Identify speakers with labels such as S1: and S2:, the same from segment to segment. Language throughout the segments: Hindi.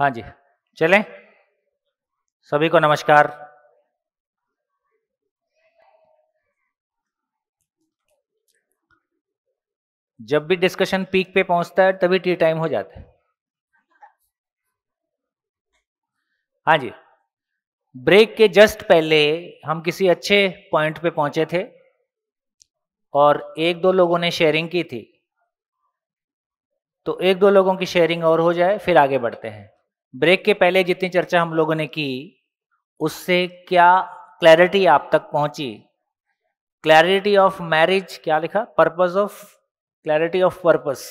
S1: हाँ जी चलें सभी को नमस्कार जब भी डिस्कशन पीक पे पहुंचता है तभी टी टाइम हो जाता है हाँ जी ब्रेक के जस्ट पहले हम किसी अच्छे पॉइंट पे पहुंचे थे और एक दो लोगों ने शेयरिंग की थी तो एक दो लोगों की शेयरिंग और हो जाए फिर आगे बढ़ते हैं ब्रेक के पहले जितनी चर्चा हम लोगों ने की उससे क्या क्लैरिटी आप तक पहुंची क्लैरिटी ऑफ मैरिज क्या लिखा purpose of clarity of purpose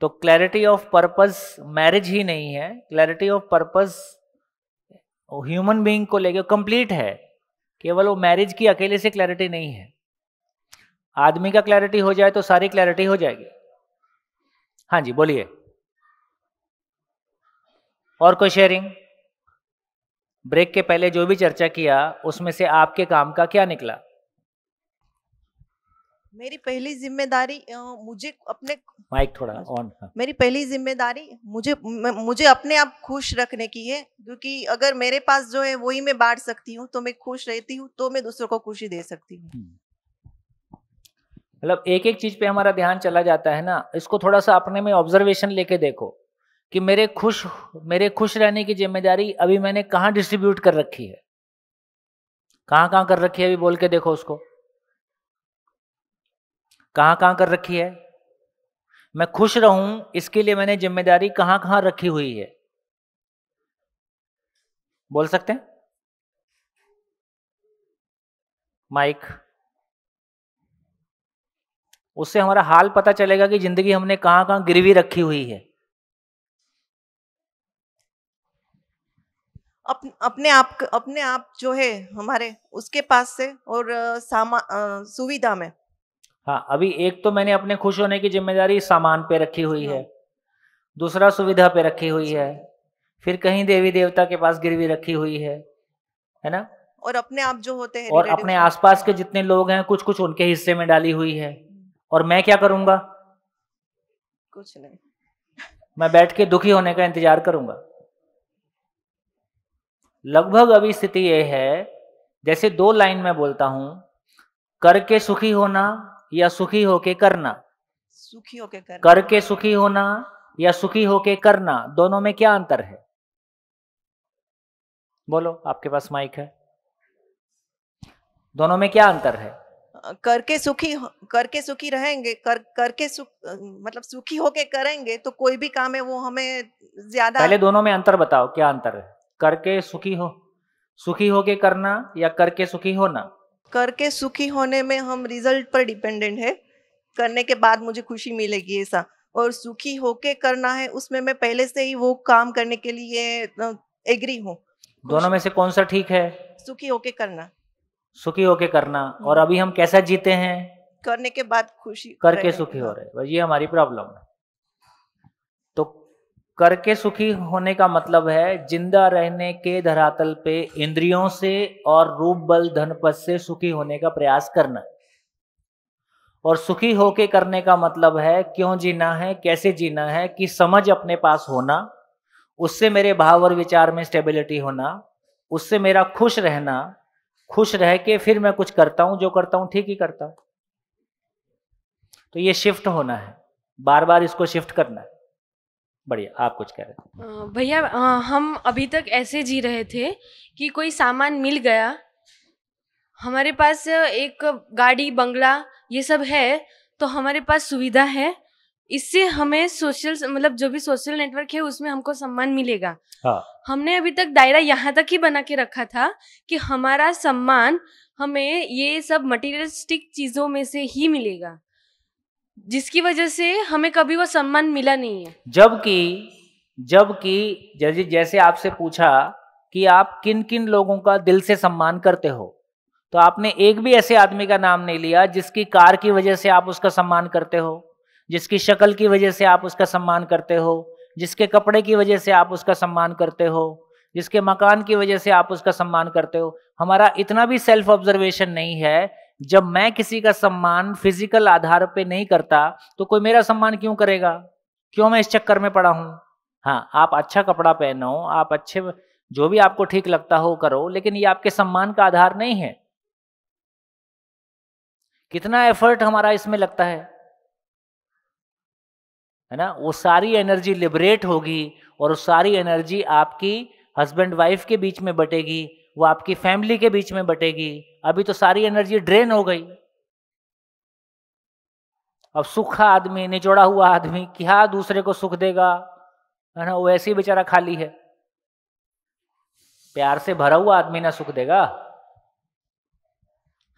S1: तो क्लैरिटी ऑफ पर्पज मैरिज ही नहीं है clarity of purpose human being को लेकर कंप्लीट है केवल वो मैरिज की अकेले से क्लैरिटी नहीं है आदमी का क्लैरिटी हो जाए तो सारी क्लैरिटी हो जाएगी हाँ जी बोलिए और कोई शेयरिंग ब्रेक के पहले जो भी चर्चा किया उसमें से आपके काम का क्या निकला
S2: मेरी पहली जिम्मेदारी मुझे अपने
S1: माइक थोड़ा ऑन हाँ। हाँ।
S2: मेरी पहली जिम्मेदारी मुझे मुझे अपने आप खुश रखने की है क्योंकि अगर मेरे पास जो है वही मैं बांट सकती हूँ तो मैं खुश रहती हूँ तो मैं दूसरों को खुशी दे सकती हूँ हम्म।
S1: मतलब एक एक चीज पे हमारा ध्यान चला जाता है ना इसको थोड़ा सा अपने में ऑब्जर्वेशन लेके देखो कि मेरे खुश मेरे खुश रहने की जिम्मेदारी अभी मैंने कहाँ डिस्ट्रीब्यूट कर रखी है कहाँ कहाँ कर रखी है अभी बोल के देखो उसको कहाँ कहाँ कर रखी है मैं खुश रहूं इसके लिए मैंने जिम्मेदारी कहाँ कहाँ रखी हुई है बोल सकते हैं माइक उससे हमारा हाल पता चलेगा कि जिंदगी हमने कहाँ कहाँ गिरवी रखी हुई है
S2: अप, अपने आप अपने आप जो है हमारे उसके पास से और सुविधा में
S1: हाँ अभी एक तो मैंने अपने खुश होने की जिम्मेदारी सामान पे रखी हुई है हाँ। दूसरा सुविधा पे रखी हुई अच्छा। है फिर कहीं देवी देवता के पास गिरवी रखी हुई है है ना
S2: और अपने आप जो होते हैं और अपने
S1: आसपास के जितने लोग हैं कुछ कुछ उनके हिस्से में डाली हुई है हम्म। और मैं क्या करूंगा कुछ नहीं मैं बैठ के दुखी होने का इंतजार करूंगा लगभग अभी स्थिति यह है जैसे दो लाइन में बोलता हूं करके सुखी होना या सुखी होके करना
S2: सुखी होके करना करके सुखी
S1: होना या सुखी होके करना दोनों में क्या अंतर है बोलो आपके पास माइक है दोनों में क्या अंतर है
S2: करके सुखी करके सुखी रहेंगे कर करके सुख मतलब सुखी होके करेंगे तो कोई भी काम है वो हमें ज्यादा पहले दोनों
S1: में अंतर बताओ क्या अंतर है करके सुखी हो सुखी होके करना या करके सुखी होना
S2: करके सुखी होने में हम रिजल्ट पर डिपेंडेंट है करने के बाद मुझे खुशी मिलेगी ऐसा और सुखी होके करना है उसमें मैं पहले से ही वो काम करने के लिए एग्री हूँ
S1: दोनों में से कौन सा ठीक है
S2: सुखी होके करना
S1: सुखी होके करना हम्म। और अभी हम कैसा जीते हैं
S2: करने के बाद खुशी करके सुखी
S1: हो रहे ये हमारी प्रॉब्लम है करके सुखी होने का मतलब है जिंदा रहने के धरातल पे इंद्रियों से और रूप बल धनपद से सुखी होने का प्रयास करना और सुखी होके करने का मतलब है क्यों जीना है कैसे जीना है कि समझ अपने पास होना उससे मेरे भाव और विचार में स्टेबिलिटी होना उससे मेरा खुश रहना खुश रह के फिर मैं कुछ करता हूं जो करता हूं ठीक ही करता हूं तो ये शिफ्ट होना है बार बार इसको शिफ्ट करना है बढ़िया आप कुछ कह रहे
S3: थे भैया हम अभी तक ऐसे जी रहे थे कि कोई सामान मिल गया हमारे पास एक गाड़ी बंगला ये सब है तो हमारे पास सुविधा है इससे हमें सोशल मतलब जो भी सोशल नेटवर्क है उसमें हमको सम्मान मिलेगा हाँ। हमने अभी तक दायरा यहाँ तक ही बना के रखा था कि हमारा सम्मान हमें ये सब मटेरियलिस्टिक चीज़ों में से ही मिलेगा जिसकी वजह से हमें कभी वो सम्मान मिला नहीं है
S1: जबकि जबकि जैसे जैसे आपसे पूछा कि आप किन किन लोगों का दिल से सम्मान करते हो तो आपने एक भी ऐसे आदमी का नाम नहीं लिया जिसकी कार की वजह से आप उसका सम्मान करते हो जिसकी शक्ल की वजह से आप उसका सम्मान करते हो जिसके कपड़े की वजह से आप उसका सम्मान करते हो जिसके मकान की वजह से आप उसका सम्मान करते हो हमारा इतना भी सेल्फ ऑब्जर्वेशन नहीं है जब मैं किसी का सम्मान फिजिकल आधार पे नहीं करता तो कोई मेरा सम्मान क्यों करेगा क्यों मैं इस चक्कर में पड़ा हूं हाँ आप अच्छा कपड़ा पहनो आप अच्छे जो भी आपको ठीक लगता हो करो लेकिन ये आपके सम्मान का आधार नहीं है कितना एफर्ट हमारा इसमें लगता है है ना वो सारी एनर्जी लिबरेट होगी और वो सारी एनर्जी आपकी हस्बैंड वाइफ के बीच में बटेगी वो आपकी फैमिली के बीच में बटेगी अभी तो सारी एनर्जी ड्रेन हो गई अब सुखा आदमी निचोड़ा हुआ आदमी क्या हाँ, दूसरे को सुख देगा है ना वो ऐसे ही बेचारा खाली है प्यार से भरा हुआ आदमी ना सुख देगा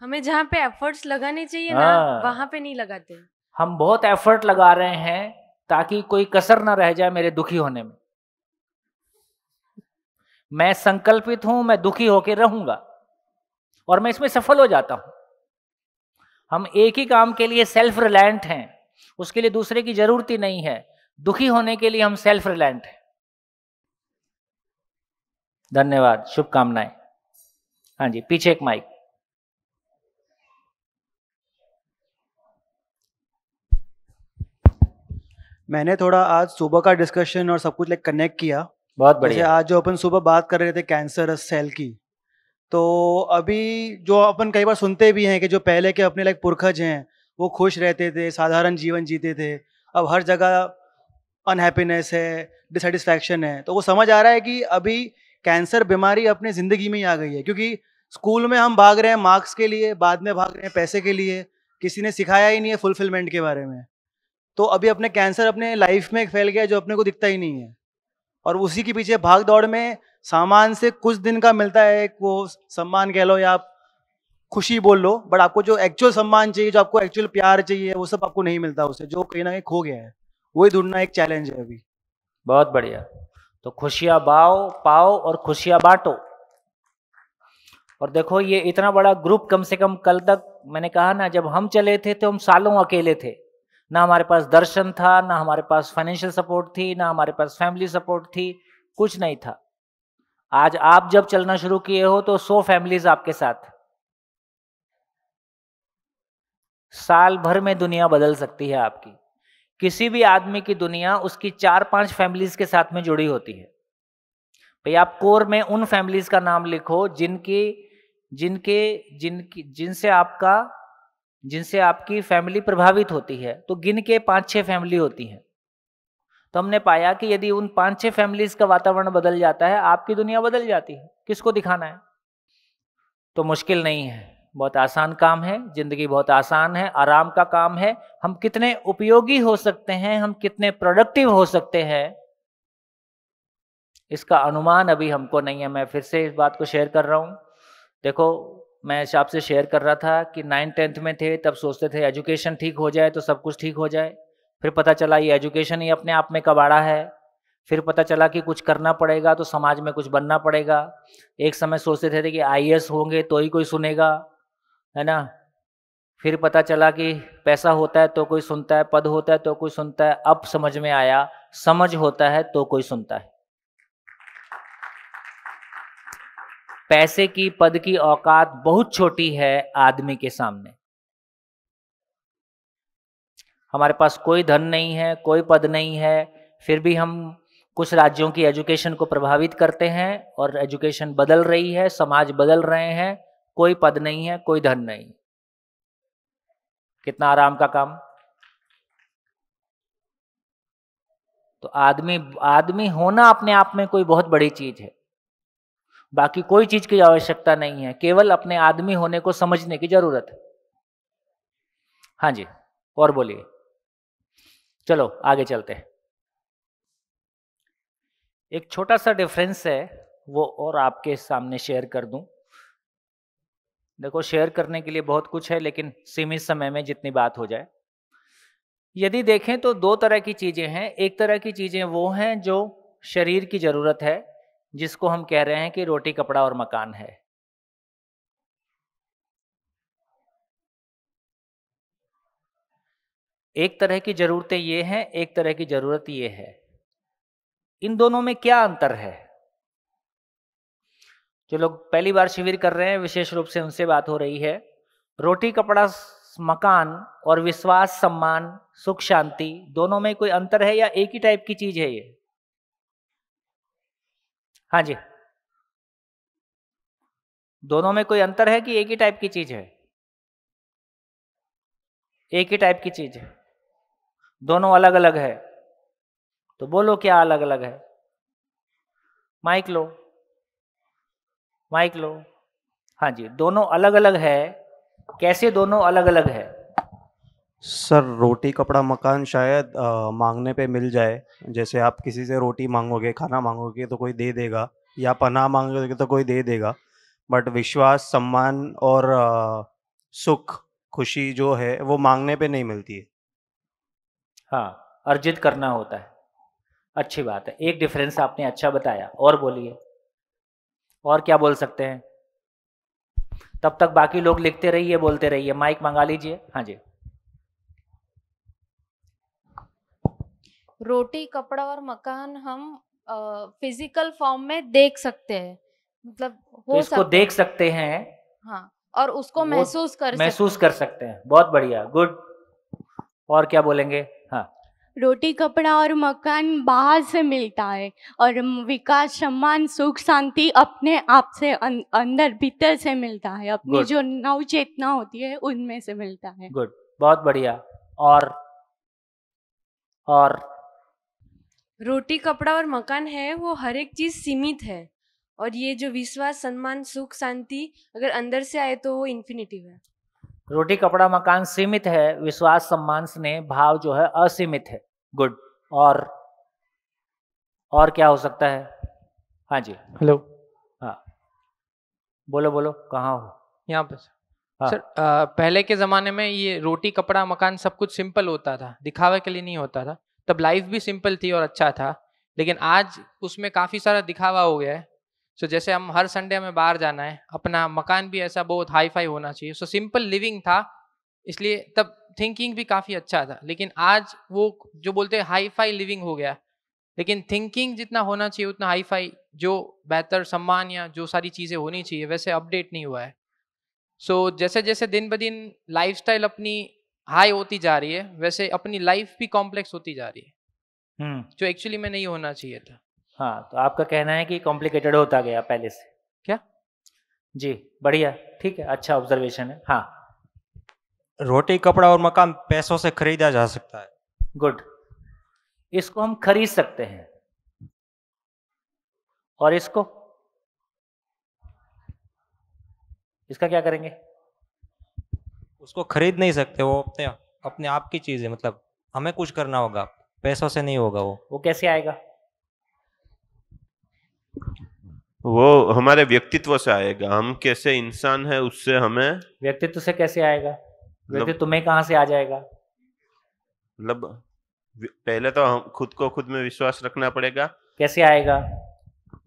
S3: हमें जहां पे एफर्ट्स लगाने चाहिए ना हाँ। वहां पे नहीं लगाते
S1: हम बहुत एफर्ट लगा रहे हैं ताकि कोई कसर ना रह जाए मेरे दुखी होने में मैं संकल्पित हूं मैं दुखी होकर रहूंगा और मैं इसमें सफल हो जाता हूं हम एक ही काम के लिए सेल्फ रिलायंट हैं उसके लिए दूसरे की जरूरत ही नहीं है दुखी होने के लिए हम सेल्फ रिलायंट हैं धन्यवाद शुभकामनाएं हाँ जी
S4: पीछे एक माइक मैंने थोड़ा आज सुबह का डिस्कशन और सब कुछ लाइक कनेक्ट किया बहुत बढ़िया आज जो अपन सुबह बात कर रहे थे कैंसर सेल की तो अभी जो अपन कई बार सुनते भी हैं कि जो पहले के अपने लाइक पुरखज हैं वो खुश रहते थे साधारण जीवन जीते थे अब हर जगह अनहैप्पीनेस है डिसटिस्फैक्शन है तो वो समझ आ रहा है कि अभी कैंसर बीमारी अपने ज़िंदगी में ही आ गई है क्योंकि स्कूल में हम भाग रहे हैं मार्क्स के लिए बाद में भाग रहे हैं पैसे के लिए किसी ने सिखाया ही नहीं है फुलफिलमेंट के बारे में तो अभी अपने कैंसर अपने लाइफ में फैल गया जो अपने को दिखता ही नहीं है और उसी के पीछे भाग दौड़ में सामान से कुछ दिन का मिलता है वो सम्मान कह लो या आप खुशी बोल लो बट आपको जो एक्चुअल सम्मान चाहिए जो आपको एक्चुअल प्यार चाहिए वो सब आपको नहीं मिलता उसे जो कहीं ना कहीं खो गया है वही ढूंढना एक चैलेंज है अभी बहुत बढ़िया तो खुशियाँ बाओ पाओ और खुशियाँ बांटो और
S1: देखो ये इतना बड़ा ग्रुप कम से कम कल तक मैंने कहा ना जब हम चले थे तो हम सालों अकेले थे ना हमारे पास दर्शन था ना हमारे पास फाइनेंशियल सपोर्ट थी ना हमारे पास फैमिली सपोर्ट थी कुछ नहीं था आज आप जब चलना शुरू किए हो तो सौ फैमिलीज आपके साथ साल भर में दुनिया बदल सकती है आपकी किसी भी आदमी की दुनिया उसकी चार पांच फैमिलीज के साथ में जुड़ी होती है भाई आप कोर में उन फैमिलीज का नाम लिखो जिनकी जिनके जिनकी जिनसे आपका जिनसे आपकी फैमिली प्रभावित होती है तो गिन के पांच छह फैमिली होती हैं तो हमने पाया कि यदि उन पाँच छह फैमिलीज़ का वातावरण बदल जाता है आपकी दुनिया बदल जाती है किसको दिखाना है तो मुश्किल नहीं है बहुत आसान काम है ज़िंदगी बहुत आसान है आराम का काम है हम कितने उपयोगी हो सकते हैं हम कितने प्रोडक्टिव हो सकते हैं इसका अनुमान अभी हमको नहीं है मैं फिर से इस बात को शेयर कर रहा हूं देखो मैं आपसे शेयर कर रहा था कि नाइन्थ टेंथ में थे तब सोचते थे एजुकेशन ठीक हो जाए तो सब कुछ ठीक हो जाए फिर पता चला ये एजुकेशन ही अपने आप में कबाड़ा है फिर पता चला कि कुछ करना पड़ेगा तो समाज में कुछ बनना पड़ेगा एक समय सोचते थे कि आई होंगे तो ही कोई सुनेगा है ना फिर पता चला कि पैसा होता है तो कोई सुनता है पद होता है तो कोई सुनता है अब समझ में आया समझ होता है तो कोई सुनता है पैसे की पद की औकात बहुत छोटी है आदमी के सामने हमारे पास कोई धन नहीं है कोई पद नहीं है फिर भी हम कुछ राज्यों की एजुकेशन को प्रभावित करते हैं और एजुकेशन बदल रही है समाज बदल रहे हैं कोई पद नहीं है कोई धन नहीं कितना आराम का काम तो आदमी आदमी होना अपने आप में कोई बहुत बड़ी चीज है बाकी कोई चीज की आवश्यकता नहीं है केवल अपने आदमी होने को समझने की जरूरत है हाँ जी और बोलिए चलो आगे चलते हैं एक छोटा सा डिफरेंस है वो और आपके सामने शेयर कर दूं देखो शेयर करने के लिए बहुत कुछ है लेकिन सीमित समय में जितनी बात हो जाए यदि देखें तो दो तरह की चीजें हैं एक तरह की चीजें वो हैं जो शरीर की जरूरत है जिसको हम कह रहे हैं कि रोटी कपड़ा और मकान है एक तरह की जरूरतें ये हैं एक तरह की जरूरत ये है इन दोनों में क्या अंतर है जो लोग पहली बार शिविर कर रहे हैं विशेष रूप से उनसे बात हो रही है रोटी कपड़ा मकान और विश्वास सम्मान सुख शांति दोनों में कोई अंतर है या एक ही टाइप की चीज है ये हाँ जी दोनों में कोई अंतर है कि एक ही टाइप की चीज है एक ही टाइप की चीज है दोनों अलग अलग है तो बोलो क्या अलग अलग है माइक लो माइक लो हाँ जी दोनों अलग अलग है कैसे दोनों अलग अलग है
S4: सर रोटी कपड़ा मकान शायद आ, मांगने पे मिल जाए जैसे आप किसी से रोटी मांगोगे खाना मांगोगे तो कोई दे देगा या पनाह मांगोगे तो कोई दे देगा बट विश्वास सम्मान और आ, सुख खुशी जो है वो मांगने पे नहीं मिलती है
S1: हाँ अर्जित करना होता है अच्छी बात है एक डिफरेंस आपने अच्छा बताया और बोलिए और क्या बोल सकते हैं तब तक बाकी लोग लिखते रहिए बोलते रहिए माइक मंगा लीजिए हाँ जी
S3: रोटी कपड़ा और मकान हम फिजिकल फॉर्म में देख सकते हैं मतलब तो हो तो इसको सकते
S1: देख सकते हैं
S3: हाँ और उसको महसूस कर महसूस
S1: कर सकते हैं बहुत बढ़िया गुड और क्या बोलेंगे हाँ
S3: रोटी कपड़ा और मकान बाहर से मिलता है और विकास सम्मान सुख शांति अपने आप से अं-, अंदर भीतर से मिलता है अपनी Good. जो नव चेतना होती है उनमें से मिलता है
S1: गुड बहुत बढ़िया और और
S3: रोटी कपड़ा और मकान है वो हर एक चीज़ सीमित है और ये जो विश्वास सम्मान सुख शांति अगर अंदर से आए तो वो इन्फिनिटिव है
S1: रोटी कपड़ा मकान सीमित है विश्वास सम्मान स्नेह भाव जो है असीमित है गुड और और क्या हो सकता है हाँ जी हेलो हाँ बोलो बोलो कहाँ हो यहाँ पे सर हाँ। सर आ, पहले के ज़माने में ये रोटी कपड़ा मकान सब कुछ सिंपल होता था दिखावे के लिए नहीं होता था तब लाइफ भी सिंपल थी और अच्छा था लेकिन आज उसमें काफ़ी सारा दिखावा हो गया है सो so, जैसे हम हर संडे हमें बाहर जाना है अपना मकान भी ऐसा बहुत हाई फाई होना चाहिए सो सिंपल लिविंग था इसलिए तब थिंकिंग भी काफ़ी अच्छा था लेकिन आज वो जो बोलते हैं हाई फाई लिविंग हो गया लेकिन थिंकिंग जितना होना चाहिए उतना हाई फाई जो बेहतर सम्मान या जो सारी चीज़ें होनी चाहिए वैसे अपडेट नहीं हुआ है सो so, जैसे जैसे दिन ब दिन लाइफ अपनी हाई होती जा रही है वैसे अपनी लाइफ भी कॉम्प्लेक्स होती जा रही है हम्म। जो एक्चुअली में नहीं होना चाहिए था हाँ तो आपका कहना है कि कॉम्प्लिकेटेड होता गया पहले से क्या जी बढ़िया ठीक है अच्छा ऑब्जर्वेशन है हाँ
S4: रोटी कपड़ा और मकान पैसों से खरीदा
S1: जा सकता है गुड इसको हम खरीद सकते हैं और इसको इसका क्या करेंगे उसको खरीद नहीं सकते वो अपने अपने आप की चीज़ है मतलब हमें कुछ करना होगा पैसों से नहीं होगा वो वो कैसे आएगा
S5: वो हमारे व्यक्तित्व से आएगा हम कैसे इंसान है उससे हमें
S1: व्यक्तित्व से कैसे आएगा मतलब व्यक्तित्व तुम्हें कहाँ से आ जाएगा
S5: मतलब पहले तो हम खुद को खुद में विश्वास रखना पड़ेगा
S1: कैसे आएगा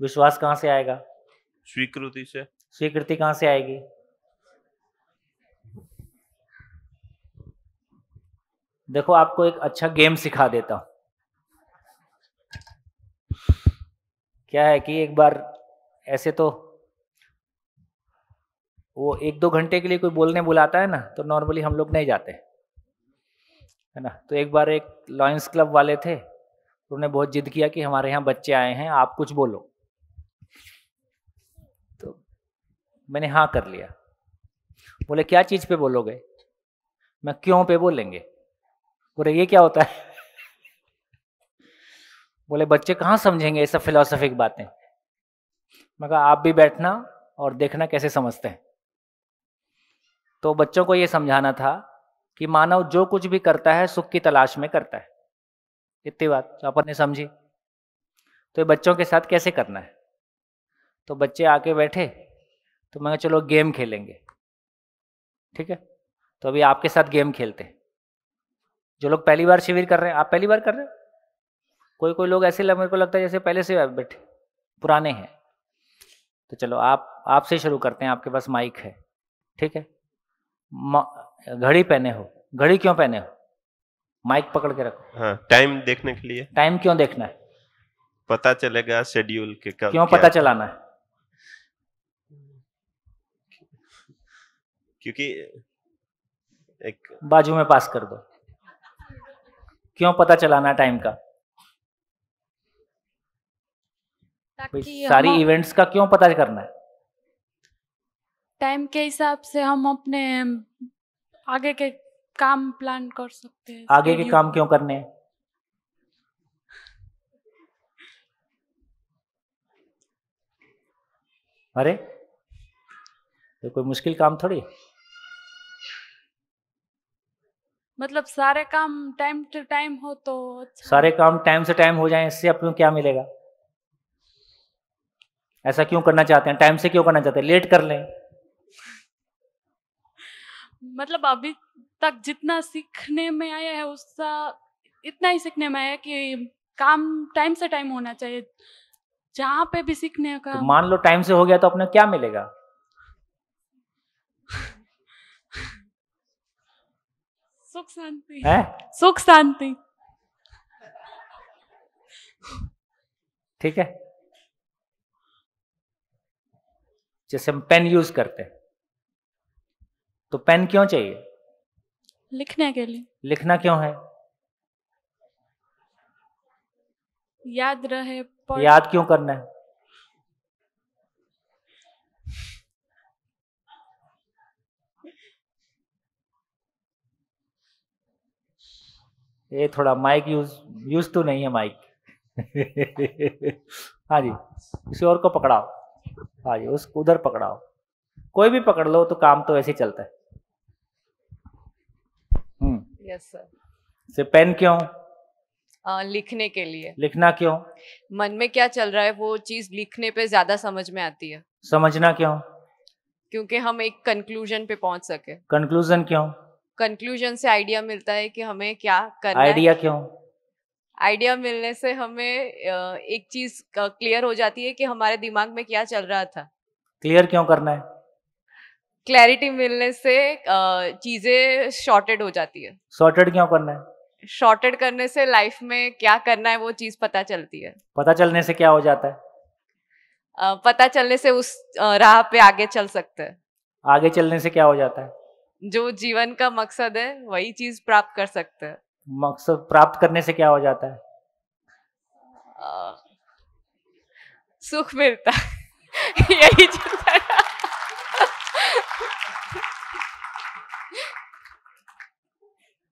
S1: विश्वास कहाँ से आएगा
S5: स्वीकृति से
S1: स्वीकृति कहाँ से आएगी देखो आपको एक अच्छा गेम सिखा देता हूं क्या है कि एक बार ऐसे तो वो एक दो घंटे के लिए कोई बोलने बुलाता है ना तो नॉर्मली हम लोग नहीं जाते है ना तो एक बार एक लॉयंस क्लब वाले थे उन्होंने बहुत जिद किया कि हमारे यहाँ बच्चे आए हैं आप कुछ बोलो तो मैंने हाँ कर लिया बोले क्या चीज़ पे बोलोगे मैं क्यों पे बोलेंगे बोले ये क्या होता है बोले बच्चे कहाँ समझेंगे ये सब फिलोसफिक बातें मैं कहा आप भी बैठना और देखना कैसे समझते हैं तो बच्चों को ये समझाना था कि मानव जो कुछ भी करता है सुख की तलाश में करता है इतनी बात तो अपन ने समझी तो ये बच्चों के साथ कैसे करना है तो बच्चे आके बैठे तो मैं चलो गेम खेलेंगे ठीक है तो अभी आपके साथ गेम खेलते हैं जो लोग पहली बार शिविर कर रहे हैं आप पहली बार कर रहे हो कोई कोई लोग ऐसे लग, मेरे को लगता है जैसे पहले से बैठे पुराने हैं तो चलो आप आपसे शुरू करते हैं आपके पास माइक है ठीक है घड़ी पहने हो घड़ी क्यों पहने हो माइक पकड़ के रखो हाँ टाइम देखने के लिए टाइम क्यों देखना है पता चलेगा
S5: शेड्यूल के कब
S1: क्यों पता चलाना
S5: है
S6: क्योंकि एक बाजू में पास
S1: कर दो क्यों पता चलाना टाइम का सारी इवेंट्स का क्यों पता करना है
S3: टाइम के हिसाब से हम अपने आगे के काम प्लान कर सकते हैं आगे के काम
S1: क्यों करने हैं अरे तो कोई मुश्किल काम थोड़ी है
S3: मतलब सारे काम टाइम टू टाइम हो तो अच्छा सारे काम टाइम से
S1: टाइम हो जाए इससे आपको क्या मिलेगा ऐसा क्यों करना चाहते हैं टाइम से क्यों करना चाहते हैं लेट कर लें
S3: मतलब अभी तक जितना सीखने में आया है उसका इतना ही सीखने में आया कि काम टाइम से टाइम होना चाहिए जहां पे भी सीखने का तो
S1: मान लो टाइम से हो गया तो अपने क्या मिलेगा
S3: सुख शांति है सुख शांति
S1: ठीक है जैसे हम पेन यूज करते हैं तो पेन क्यों चाहिए
S3: लिखने के लिए लिखना क्यों है याद रहे याद
S1: क्यों करना है ये थोड़ा माइक यूज यूज तो नहीं है माइक हाँ जी किसी और को पकड़ाओ हाँ जी उस उधर पकड़ाओ कोई भी पकड़ लो तो काम तो ऐसे ही चलता है
S7: हम्म यस सर
S1: से पेन क्यों
S7: आ, लिखने के लिए लिखना क्यों मन में क्या चल रहा है वो चीज लिखने पे ज्यादा समझ में आती है
S1: समझना क्यों
S7: क्योंकि हम एक कंक्लूजन पे पहुंच सके
S1: कंक्लूजन क्यों
S7: कंक्लूजन से आइडिया मिलता है कि हमें क्या करना आइडिया क्यों आइडिया मिलने से हमें एक चीज क्लियर हो जाती है कि हमारे दिमाग में क्या चल रहा था
S1: क्लियर क्यों करना है
S7: क्लैरिटी मिलने से चीजें शॉर्टेड हो जाती है
S1: शॉर्टेड क्यों करना है
S7: शॉर्टेड करने से लाइफ में क्या करना है वो चीज पता चलती है
S1: पता चलने से क्या हो जाता
S7: है पता चलने से उस राह पे आगे चल सकते हैं
S1: आगे चलने से क्या हो जाता है
S7: जो जीवन का मकसद है वही चीज प्राप्त कर सकते हैं
S1: मकसद प्राप्त करने से क्या हो जाता है
S7: आ, सुख मिलता यही चीज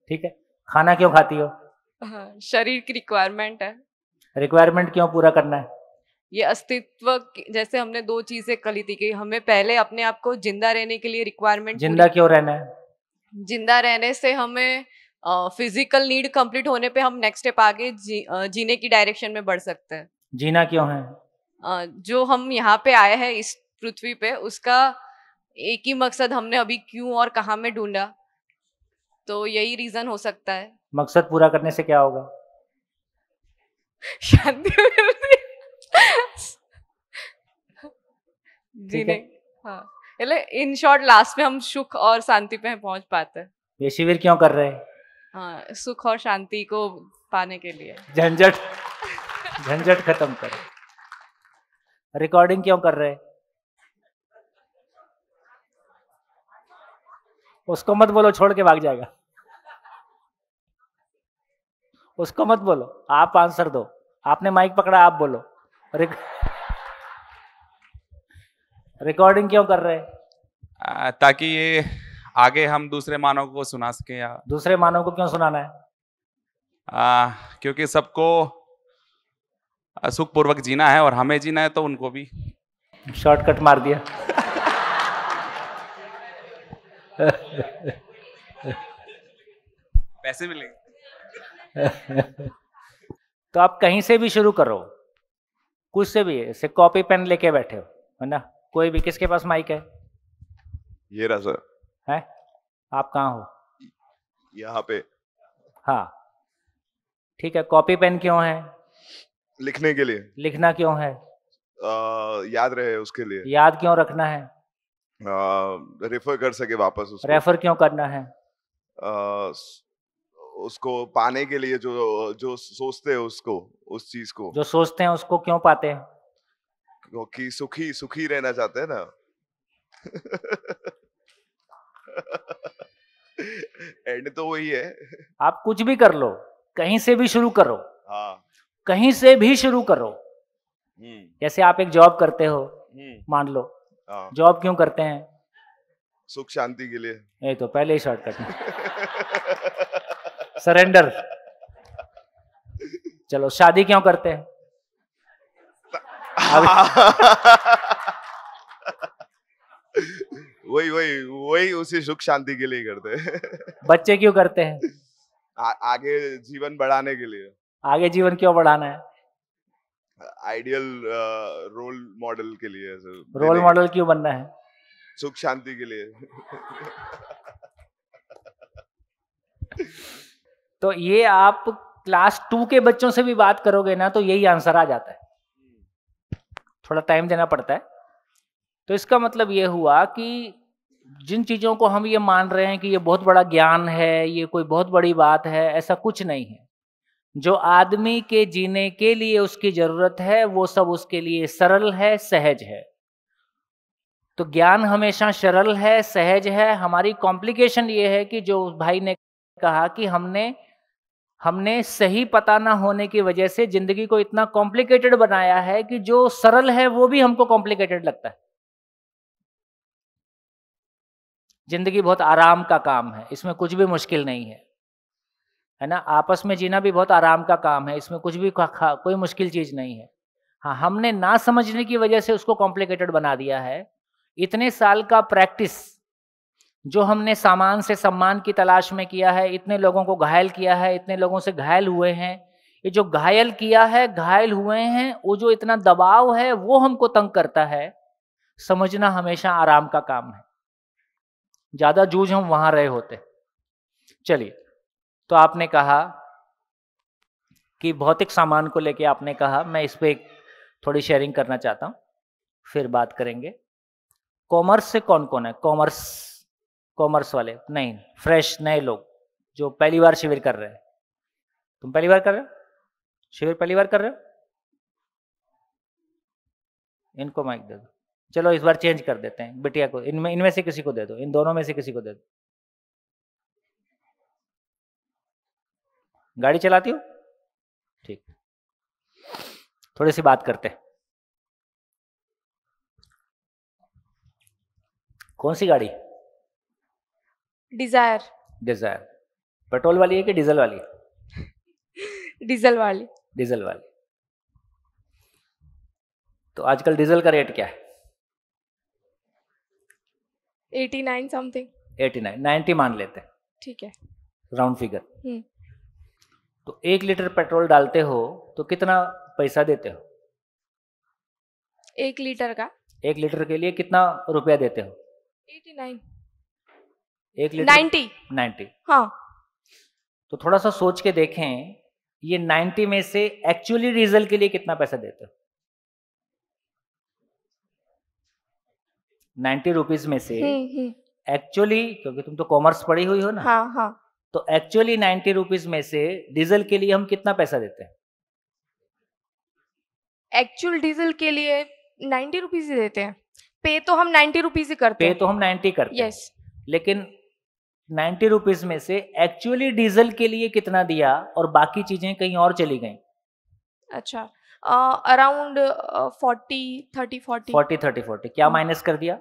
S1: ठीक है खाना क्यों खाती हो
S7: हाँ, शरीर की रिक्वायरमेंट है
S1: रिक्वायरमेंट क्यों पूरा करना है
S7: ये अस्तित्व जैसे हमने दो चीजें कली थी कि हमें पहले अपने आप को जिंदा रहने के लिए रिक्वायरमेंट जिंदा क्यों रहना
S1: है
S7: जिंदा रहने से हमें फिजिकल नीड कंप्लीट होने पे हम नेक्स्ट स्टेप आगे जी, जीने की डायरेक्शन में बढ़ सकते हैं जीना क्यों है जो हम यहाँ पे आए हैं इस पृथ्वी पे उसका एक ही मकसद हमने अभी क्यों और कहा में ढूंढा तो यही रीजन हो सकता है
S1: मकसद पूरा करने से क्या होगा शांति
S7: जी नहीं हां એટલે ઇન શોર્ટ લાસ્ટ મે હમ સુખ ઓર શાંતિ પે પહોંચ પાતે
S1: હે યશવીર ક્યો કર રહે હે
S7: હા સુખ ઓર શાંતિ કો પાને કે લિયે
S1: જનજટ જનજટ ખતમ કરો રેકોર્ડિંગ ક્યો કર રહે ઉસકો મત બોલો છોડ કે ભાગ જાયેગા ઉસકો મત બોલો આપ આન્સર દો આપને માઈક પકડા આપ બોલો અરે रिकॉर्डिंग क्यों कर रहे
S8: आ, ताकि ये आगे हम दूसरे मानव को सुना सके या
S1: दूसरे मानव को क्यों सुनाना है
S8: आ, क्योंकि सबको सुखपूर्वक जीना है और हमें जीना है तो उनको भी
S1: शॉर्टकट मार दिया पैसे मिलेंगे तो आप कहीं से भी शुरू करो कुछ से भी से कॉपी पेन लेके बैठे हो है ना कोई भी किसके पास माइक है ये रहा सर है आप कहाँ हो यहाँ पे हाँ ठीक है कॉपी पेन क्यों है लिखने के लिए लिखना क्यों है
S6: आ, याद रहे उसके लिए
S1: याद क्यों रखना है
S6: रेफर कर सके वापस उसको रेफर क्यों करना है आ, उसको पाने के लिए जो जो सोचते हैं उसको उस चीज को
S1: जो सोचते हैं उसको क्यों पाते हैं
S6: क्योंकि सुखी सुखी रहना चाहते हैं ना एंड तो वही है
S1: आप कुछ भी कर लो कहीं से भी शुरू करो हाँ कहीं से भी शुरू करो हम्म। जैसे आप एक जॉब करते हो हम्म। मान लो हाँ। जॉब क्यों करते हैं
S6: सुख शांति के लिए
S1: ये तो पहले ही शॉर्टकट सरेंडर चलो शादी क्यों करते हैं
S6: वही वही वही उसी सुख शांति के लिए करते हैं
S1: बच्चे क्यों करते हैं
S6: आगे जीवन बढ़ाने के लिए
S1: आगे जीवन क्यों बढ़ाना है
S6: आइडियल रोल मॉडल के लिए रोल मॉडल क्यों बनना है सुख शांति के लिए
S1: तो ये आप क्लास टू के बच्चों से भी बात करोगे ना तो यही आंसर आ जाता है थोड़ा टाइम देना पड़ता है तो इसका मतलब ये हुआ कि जिन चीज़ों को हम ये मान रहे हैं कि ये बहुत बड़ा ज्ञान है ये कोई बहुत बड़ी बात है ऐसा कुछ नहीं है जो आदमी के जीने के लिए उसकी ज़रूरत है वो सब उसके लिए सरल है सहज है तो ज्ञान हमेशा सरल है सहज है हमारी कॉम्प्लिकेशन ये है कि जो भाई ने कहा कि हमने हमने सही पता ना होने की वजह से जिंदगी को इतना कॉम्प्लिकेटेड बनाया है कि जो सरल है वो भी हमको कॉम्प्लिकेटेड लगता है जिंदगी बहुत आराम का काम है इसमें कुछ भी मुश्किल नहीं है है ना आपस में जीना भी बहुत आराम का काम है इसमें कुछ भी कोई मुश्किल चीज नहीं है हाँ हमने ना समझने की वजह से उसको कॉम्प्लिकेटेड बना दिया है इतने साल का प्रैक्टिस जो हमने सामान से सम्मान की तलाश में किया है इतने लोगों को घायल किया है इतने लोगों से घायल हुए हैं ये जो घायल किया है घायल हुए हैं वो जो इतना दबाव है वो हमको तंग करता है समझना हमेशा आराम का काम है ज्यादा जूझ हम वहां रहे होते चलिए तो आपने कहा कि भौतिक सामान को लेके आपने कहा मैं इस पर थोड़ी शेयरिंग करना चाहता हूँ फिर बात करेंगे कॉमर्स से कौन कौन है कॉमर्स कॉमर्स वाले नहीं फ्रेश नए लोग जो पहली बार शिविर कर रहे हैं तुम पहली बार कर रहे हो शिविर पहली बार कर रहे हो इनको माइक दे दो चलो इस बार चेंज कर देते हैं बिटिया को इनमें इनमें से किसी को दे दो इन दोनों में से किसी को दे दो गाड़ी चलाती हो ठीक थोड़ी सी बात करते हैं कौन सी गाड़ी डिजायर डिजायर पेट्रोल वाली है कि डीजल वाली डीजल वाली डीजल वाली तो आजकल डीजल का रेट क्या है
S7: नाइन समथिंग
S1: नाइन नाइनटी मान लेते हैं ठीक है राउंड फिगर हम्म. तो एक लीटर पेट्रोल डालते हो तो कितना पैसा देते हो
S3: एक लीटर का
S1: एक लीटर के लिए कितना रुपया देते हो एटी नाइन एक लीटर नाइन्टी नाइन्टी हाँ तो थोड़ा सा सोच के देखें ये नाइन्टी में से एक्चुअली डीजल के लिए कितना पैसा देते हो नाइन्टी रुपीज में से
S7: एक्चुअली
S1: हम्म, हम्म। क्योंकि तुम तो कॉमर्स पढ़ी हुई हो ना हाँ, हाँ. तो एक्चुअली नाइन्टी रुपीज में से डीजल के लिए हम कितना पैसा देते हैं
S7: एक्चुअल डीजल के लिए नाइन्टी रुपीज ही देते हैं पे तो हम नाइन्टी रुपीज ही करते
S1: पे तो हम नाइन्टी करते yes. लेकिन नाइन्टी रुपीज में से एक्चुअली डीजल के लिए कितना दिया और बाकी चीजें कहीं और चली गई
S7: अच्छा around forty thirty forty forty
S1: thirty forty क्या हाँ। माइनस कर दिया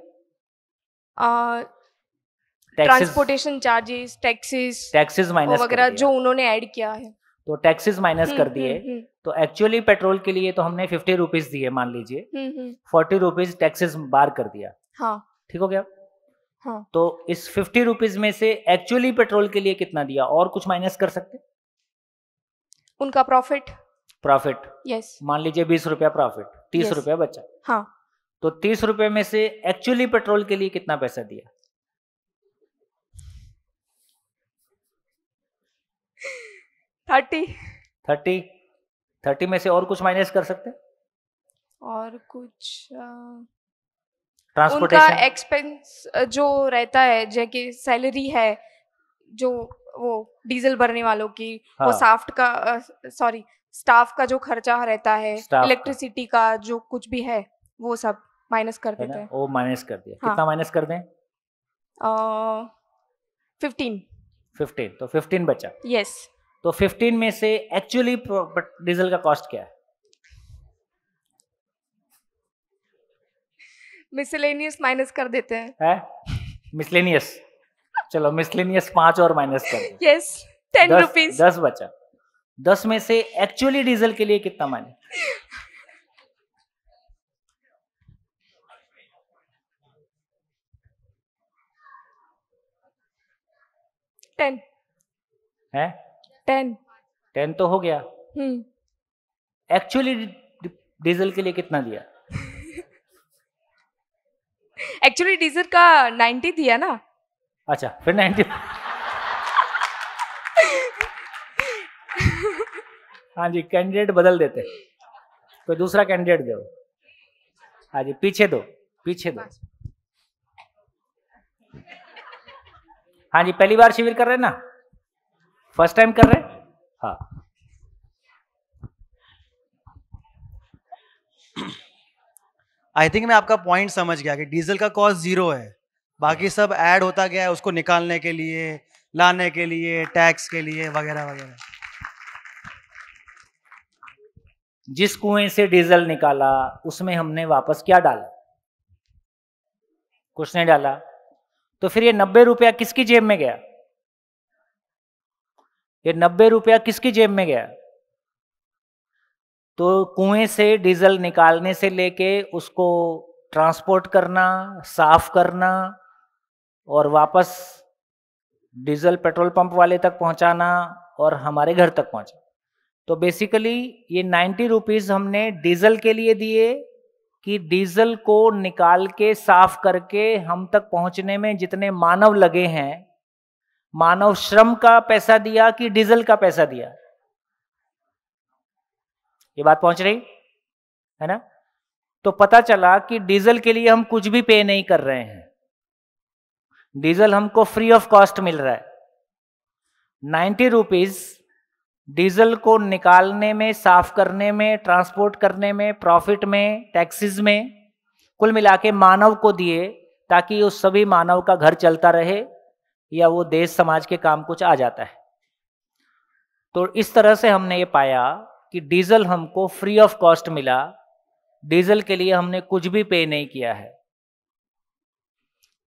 S7: transportation charges taxes
S1: taxes minus वगैरह जो
S7: उन्होंने ऐड किया है
S1: तो टैक्सेस माइनस हम्म, कर दिए हम्म, हम्म। तो एक्चुअली पेट्रोल के लिए तो हमने फिफ्टी रुपीज दिए मान लीजिए फोर्टी रुपीज टैक्सेस बार कर दिया हाँ ठीक हो गया हाँ. तो इस फिफ्टी रुपीज में से एक्चुअली पेट्रोल के लिए कितना दिया और कुछ माइनस कर सकते
S7: उनका प्रॉफिट प्रॉफिट यस
S1: मान लीजिए बीस रुपया प्रॉफिट तीस रुपया बचा हाँ तो तीस रुपए में से एक्चुअली पेट्रोल के लिए कितना पैसा दिया थर्टी थर्टी थर्टी में से और कुछ माइनस कर सकते
S7: और कुछ आ... उनका एक्सपेंस जो रहता है जैसे सैलरी है जो वो डीजल भरने वालों की हाँ. वो साफ्ट का सॉरी स्टाफ का जो खर्चा रहता है इलेक्ट्रिसिटी का।, का जो कुछ भी है वो सब माइनस कर देते हैं
S1: वो माइनस कर दिया हाँ. कितना माइनस कर दें फिफ्टीन फिफ्टीन तो फिफ्टीन बचा यस yes. तो फिफ्टीन में से एक्चुअली डीजल का कॉस्ट क्या है
S7: मिसलेनियस माइनस कर देते हैं
S1: है मिसलेनियस चलो मिसलेनियस पांच और माइनस कर
S7: यस टेन रुपीज
S1: दस बचा दस में से एक्चुअली डीजल के लिए कितना माने
S7: टेन है टेन
S1: टेन तो हो गया एक्चुअली हम्म। डीजल के लिए कितना दिया
S7: एक्चुअली डीजर का नाइन्टी दिया ना
S1: अच्छा फिर नाइन्टी हाँ जी कैंडिडेट बदल देते कोई दूसरा कैंडिडेट दो हाँ जी पीछे दो पीछे दो हाँ जी पहली बार शिविर कर रहे हैं ना फर्स्ट टाइम कर रहे हैं
S4: हाँ आई थिंक मैं आपका पॉइंट समझ गया कि डीजल का कॉस्ट जीरो है बाकी सब ऐड होता गया है उसको निकालने के लिए लाने के लिए टैक्स के लिए वगैरह वगैरह जिस कुएं से डीजल निकाला
S1: उसमें हमने वापस क्या डाला कुछ नहीं डाला तो फिर ये नब्बे रुपया किसकी जेब में गया ये नब्बे रुपया किसकी जेब में गया तो कुएं से डीजल निकालने से लेके उसको ट्रांसपोर्ट करना साफ करना और वापस डीजल पेट्रोल पंप वाले तक पहुंचाना और हमारे घर तक पहुंचा तो बेसिकली ये नाइन्टी रुपीज़ हमने डीजल के लिए दिए कि डीजल को निकाल के साफ करके हम तक पहुंचने में जितने मानव लगे हैं मानव श्रम का पैसा दिया कि डीजल का पैसा दिया ये बात पहुंच रही है ना तो पता चला कि डीजल के लिए हम कुछ भी पे नहीं कर रहे हैं डीजल हमको फ्री ऑफ कॉस्ट मिल रहा है नाइन्टी रुपीज डीजल को निकालने में साफ करने में ट्रांसपोर्ट करने में प्रॉफिट में टैक्सेस में कुल मिला के मानव को दिए ताकि उस सभी मानव का घर चलता रहे या वो देश समाज के काम कुछ आ जाता है तो इस तरह से हमने ये पाया कि डीजल हमको फ्री ऑफ कॉस्ट मिला डीजल के लिए हमने कुछ भी पे नहीं किया है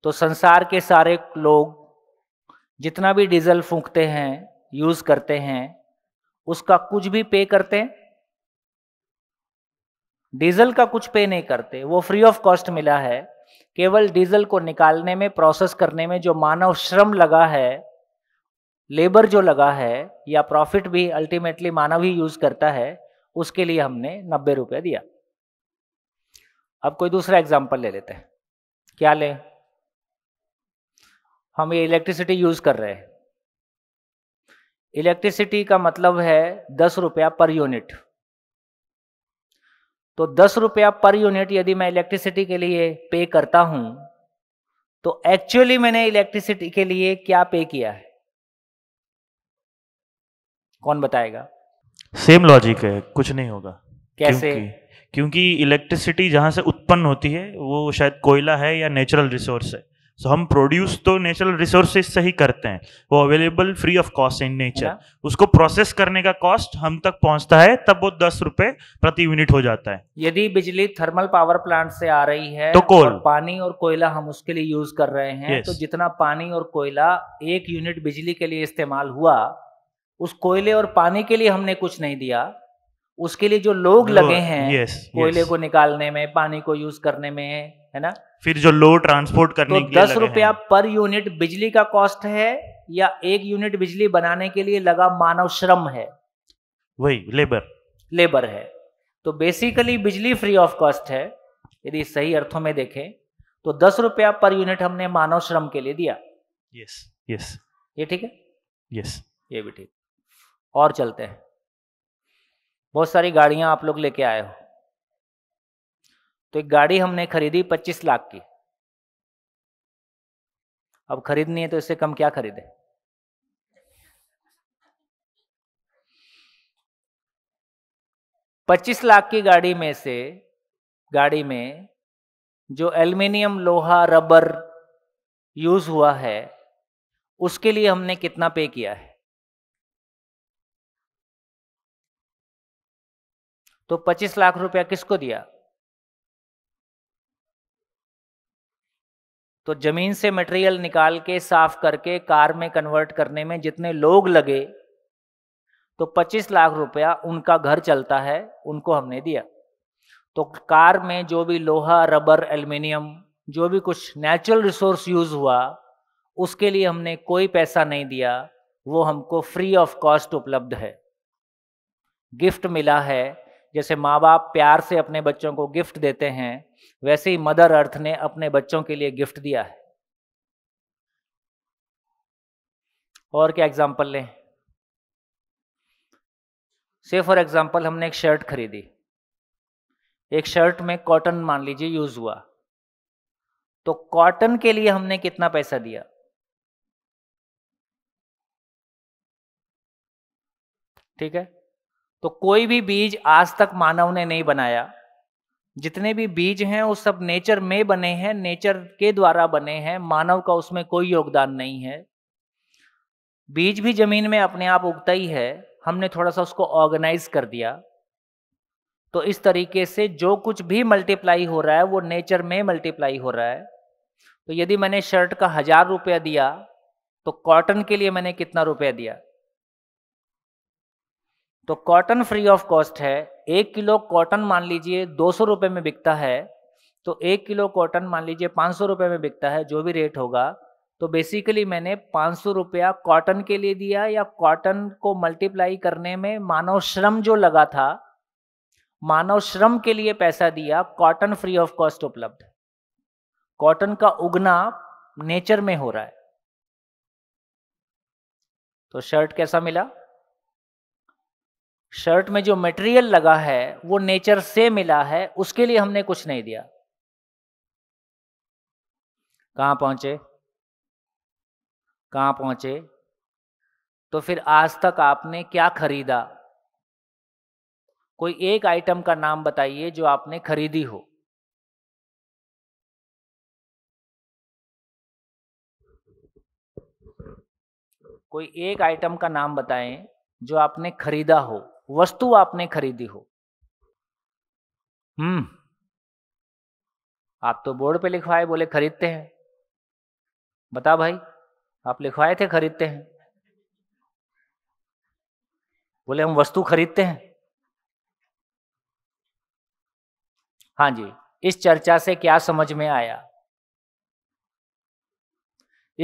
S1: तो संसार के सारे लोग जितना भी डीजल फूंकते हैं यूज करते हैं उसका कुछ भी पे करते हैं डीजल का कुछ पे नहीं करते वो फ्री ऑफ कॉस्ट मिला है केवल डीजल को निकालने में प्रोसेस करने में जो मानव श्रम लगा है लेबर जो लगा है या प्रॉफिट भी अल्टीमेटली मानव ही यूज करता है उसके लिए हमने नब्बे रुपये दिया अब कोई दूसरा एग्जाम्पल ले लेते हैं क्या लें हम ये इलेक्ट्रिसिटी यूज कर रहे हैं इलेक्ट्रिसिटी का मतलब है दस रुपया पर यूनिट तो दस रुपया पर यूनिट यदि मैं इलेक्ट्रिसिटी के लिए पे करता हूं तो एक्चुअली मैंने इलेक्ट्रिसिटी के लिए क्या पे किया है कौन बताएगा
S5: सेम लॉजिक है कुछ नहीं होगा कैसे क्योंकि इलेक्ट्रिसिटी जहां से उत्पन्न होती है वो शायद कोयला है या नेचुरल रिसोर्स है सो so, हम प्रोड्यूस तो नेचुरल रिसोर्सेज से ही करते हैं वो available free of cost in nature उसको प्रोसेस करने का कॉस्ट हम तक पहुंचता है तब वो दस रुपए प्रति यूनिट हो जाता है
S1: यदि बिजली थर्मल पावर प्लांट से आ रही है तो कोल और पानी और कोयला हम उसके लिए यूज कर रहे हैं तो yes. तो जितना पानी और कोयला एक यूनिट बिजली के लिए इस्तेमाल हुआ उस कोयले और पानी के लिए हमने कुछ नहीं दिया उसके लिए जो लोग लगे हैं yes, कोयले yes. को निकालने में पानी को यूज करने में है ना
S5: फिर जो लो ट्रांसपोर्ट करने तो के दस रुपया
S1: पर यूनिट बिजली का कॉस्ट है या एक यूनिट बिजली बनाने के लिए लगा मानव श्रम है
S5: वही लेबर
S1: लेबर है तो बेसिकली बिजली फ्री ऑफ कॉस्ट है यदि सही अर्थों में देखें तो दस रुपया पर यूनिट हमने मानव श्रम के लिए दिया यस यस ये ठीक है यस ये भी ठीक और चलते हैं बहुत सारी गाड़ियां आप लोग लेके आए हो तो एक गाड़ी हमने खरीदी पच्चीस लाख की अब खरीदनी है तो इससे कम क्या खरीदे पच्चीस लाख की गाड़ी में से गाड़ी में जो एल्युमिनियम लोहा रबर यूज हुआ है उसके लिए हमने कितना पे किया है तो पच्चीस लाख रुपया किसको दिया तो जमीन से मटेरियल निकाल के साफ करके कार में कन्वर्ट करने में जितने लोग लगे तो 25 लाख रुपया उनका घर चलता है उनको हमने दिया तो कार में जो भी लोहा रबर एल्युमिनियम जो भी कुछ नेचुरल रिसोर्स यूज हुआ उसके लिए हमने कोई पैसा नहीं दिया वो हमको फ्री ऑफ कॉस्ट उपलब्ध है गिफ्ट मिला है जैसे माँ बाप प्यार से अपने बच्चों को गिफ्ट देते हैं वैसे ही मदर अर्थ ने अपने बच्चों के लिए गिफ्ट दिया है और क्या एग्जाम्पल लें से फॉर एग्जाम्पल हमने एक शर्ट खरीदी एक शर्ट में कॉटन मान लीजिए यूज हुआ तो कॉटन के लिए हमने कितना पैसा दिया ठीक है तो कोई भी बीज आज तक मानव ने नहीं बनाया जितने भी बीज हैं वो सब नेचर में बने हैं नेचर के द्वारा बने हैं मानव का उसमें कोई योगदान नहीं है बीज भी जमीन में अपने आप उगता ही है हमने थोड़ा सा उसको ऑर्गेनाइज कर दिया तो इस तरीके से जो कुछ भी मल्टीप्लाई हो रहा है वो नेचर में मल्टीप्लाई हो रहा है तो यदि मैंने शर्ट का हजार रुपया दिया तो कॉटन के लिए मैंने कितना रुपया दिया तो कॉटन फ्री ऑफ कॉस्ट है एक किलो कॉटन मान लीजिए दो सौ रुपये में बिकता है तो एक किलो कॉटन मान लीजिए पाँच सौ रुपये में बिकता है जो भी रेट होगा तो बेसिकली मैंने पाँच सौ रुपया कॉटन के लिए दिया या कॉटन को मल्टीप्लाई करने में मानव श्रम जो लगा था मानव श्रम के लिए पैसा दिया कॉटन फ्री ऑफ कॉस्ट उपलब्ध कॉटन का उगना नेचर में हो रहा है तो शर्ट कैसा मिला शर्ट में जो मटेरियल लगा है वो नेचर से मिला है उसके लिए हमने कुछ नहीं दिया कहां पहुंचे कहां पहुंचे तो फिर आज तक आपने क्या खरीदा कोई एक आइटम का नाम बताइए जो आपने खरीदी हो कोई एक आइटम का नाम बताएं जो आपने खरीदा हो वस्तु आपने खरीदी हो हम्म आप तो बोर्ड पे लिखवाए बोले खरीदते हैं बता भाई आप लिखवाए थे खरीदते हैं बोले हम वस्तु खरीदते हैं हाँ जी इस चर्चा से क्या समझ में आया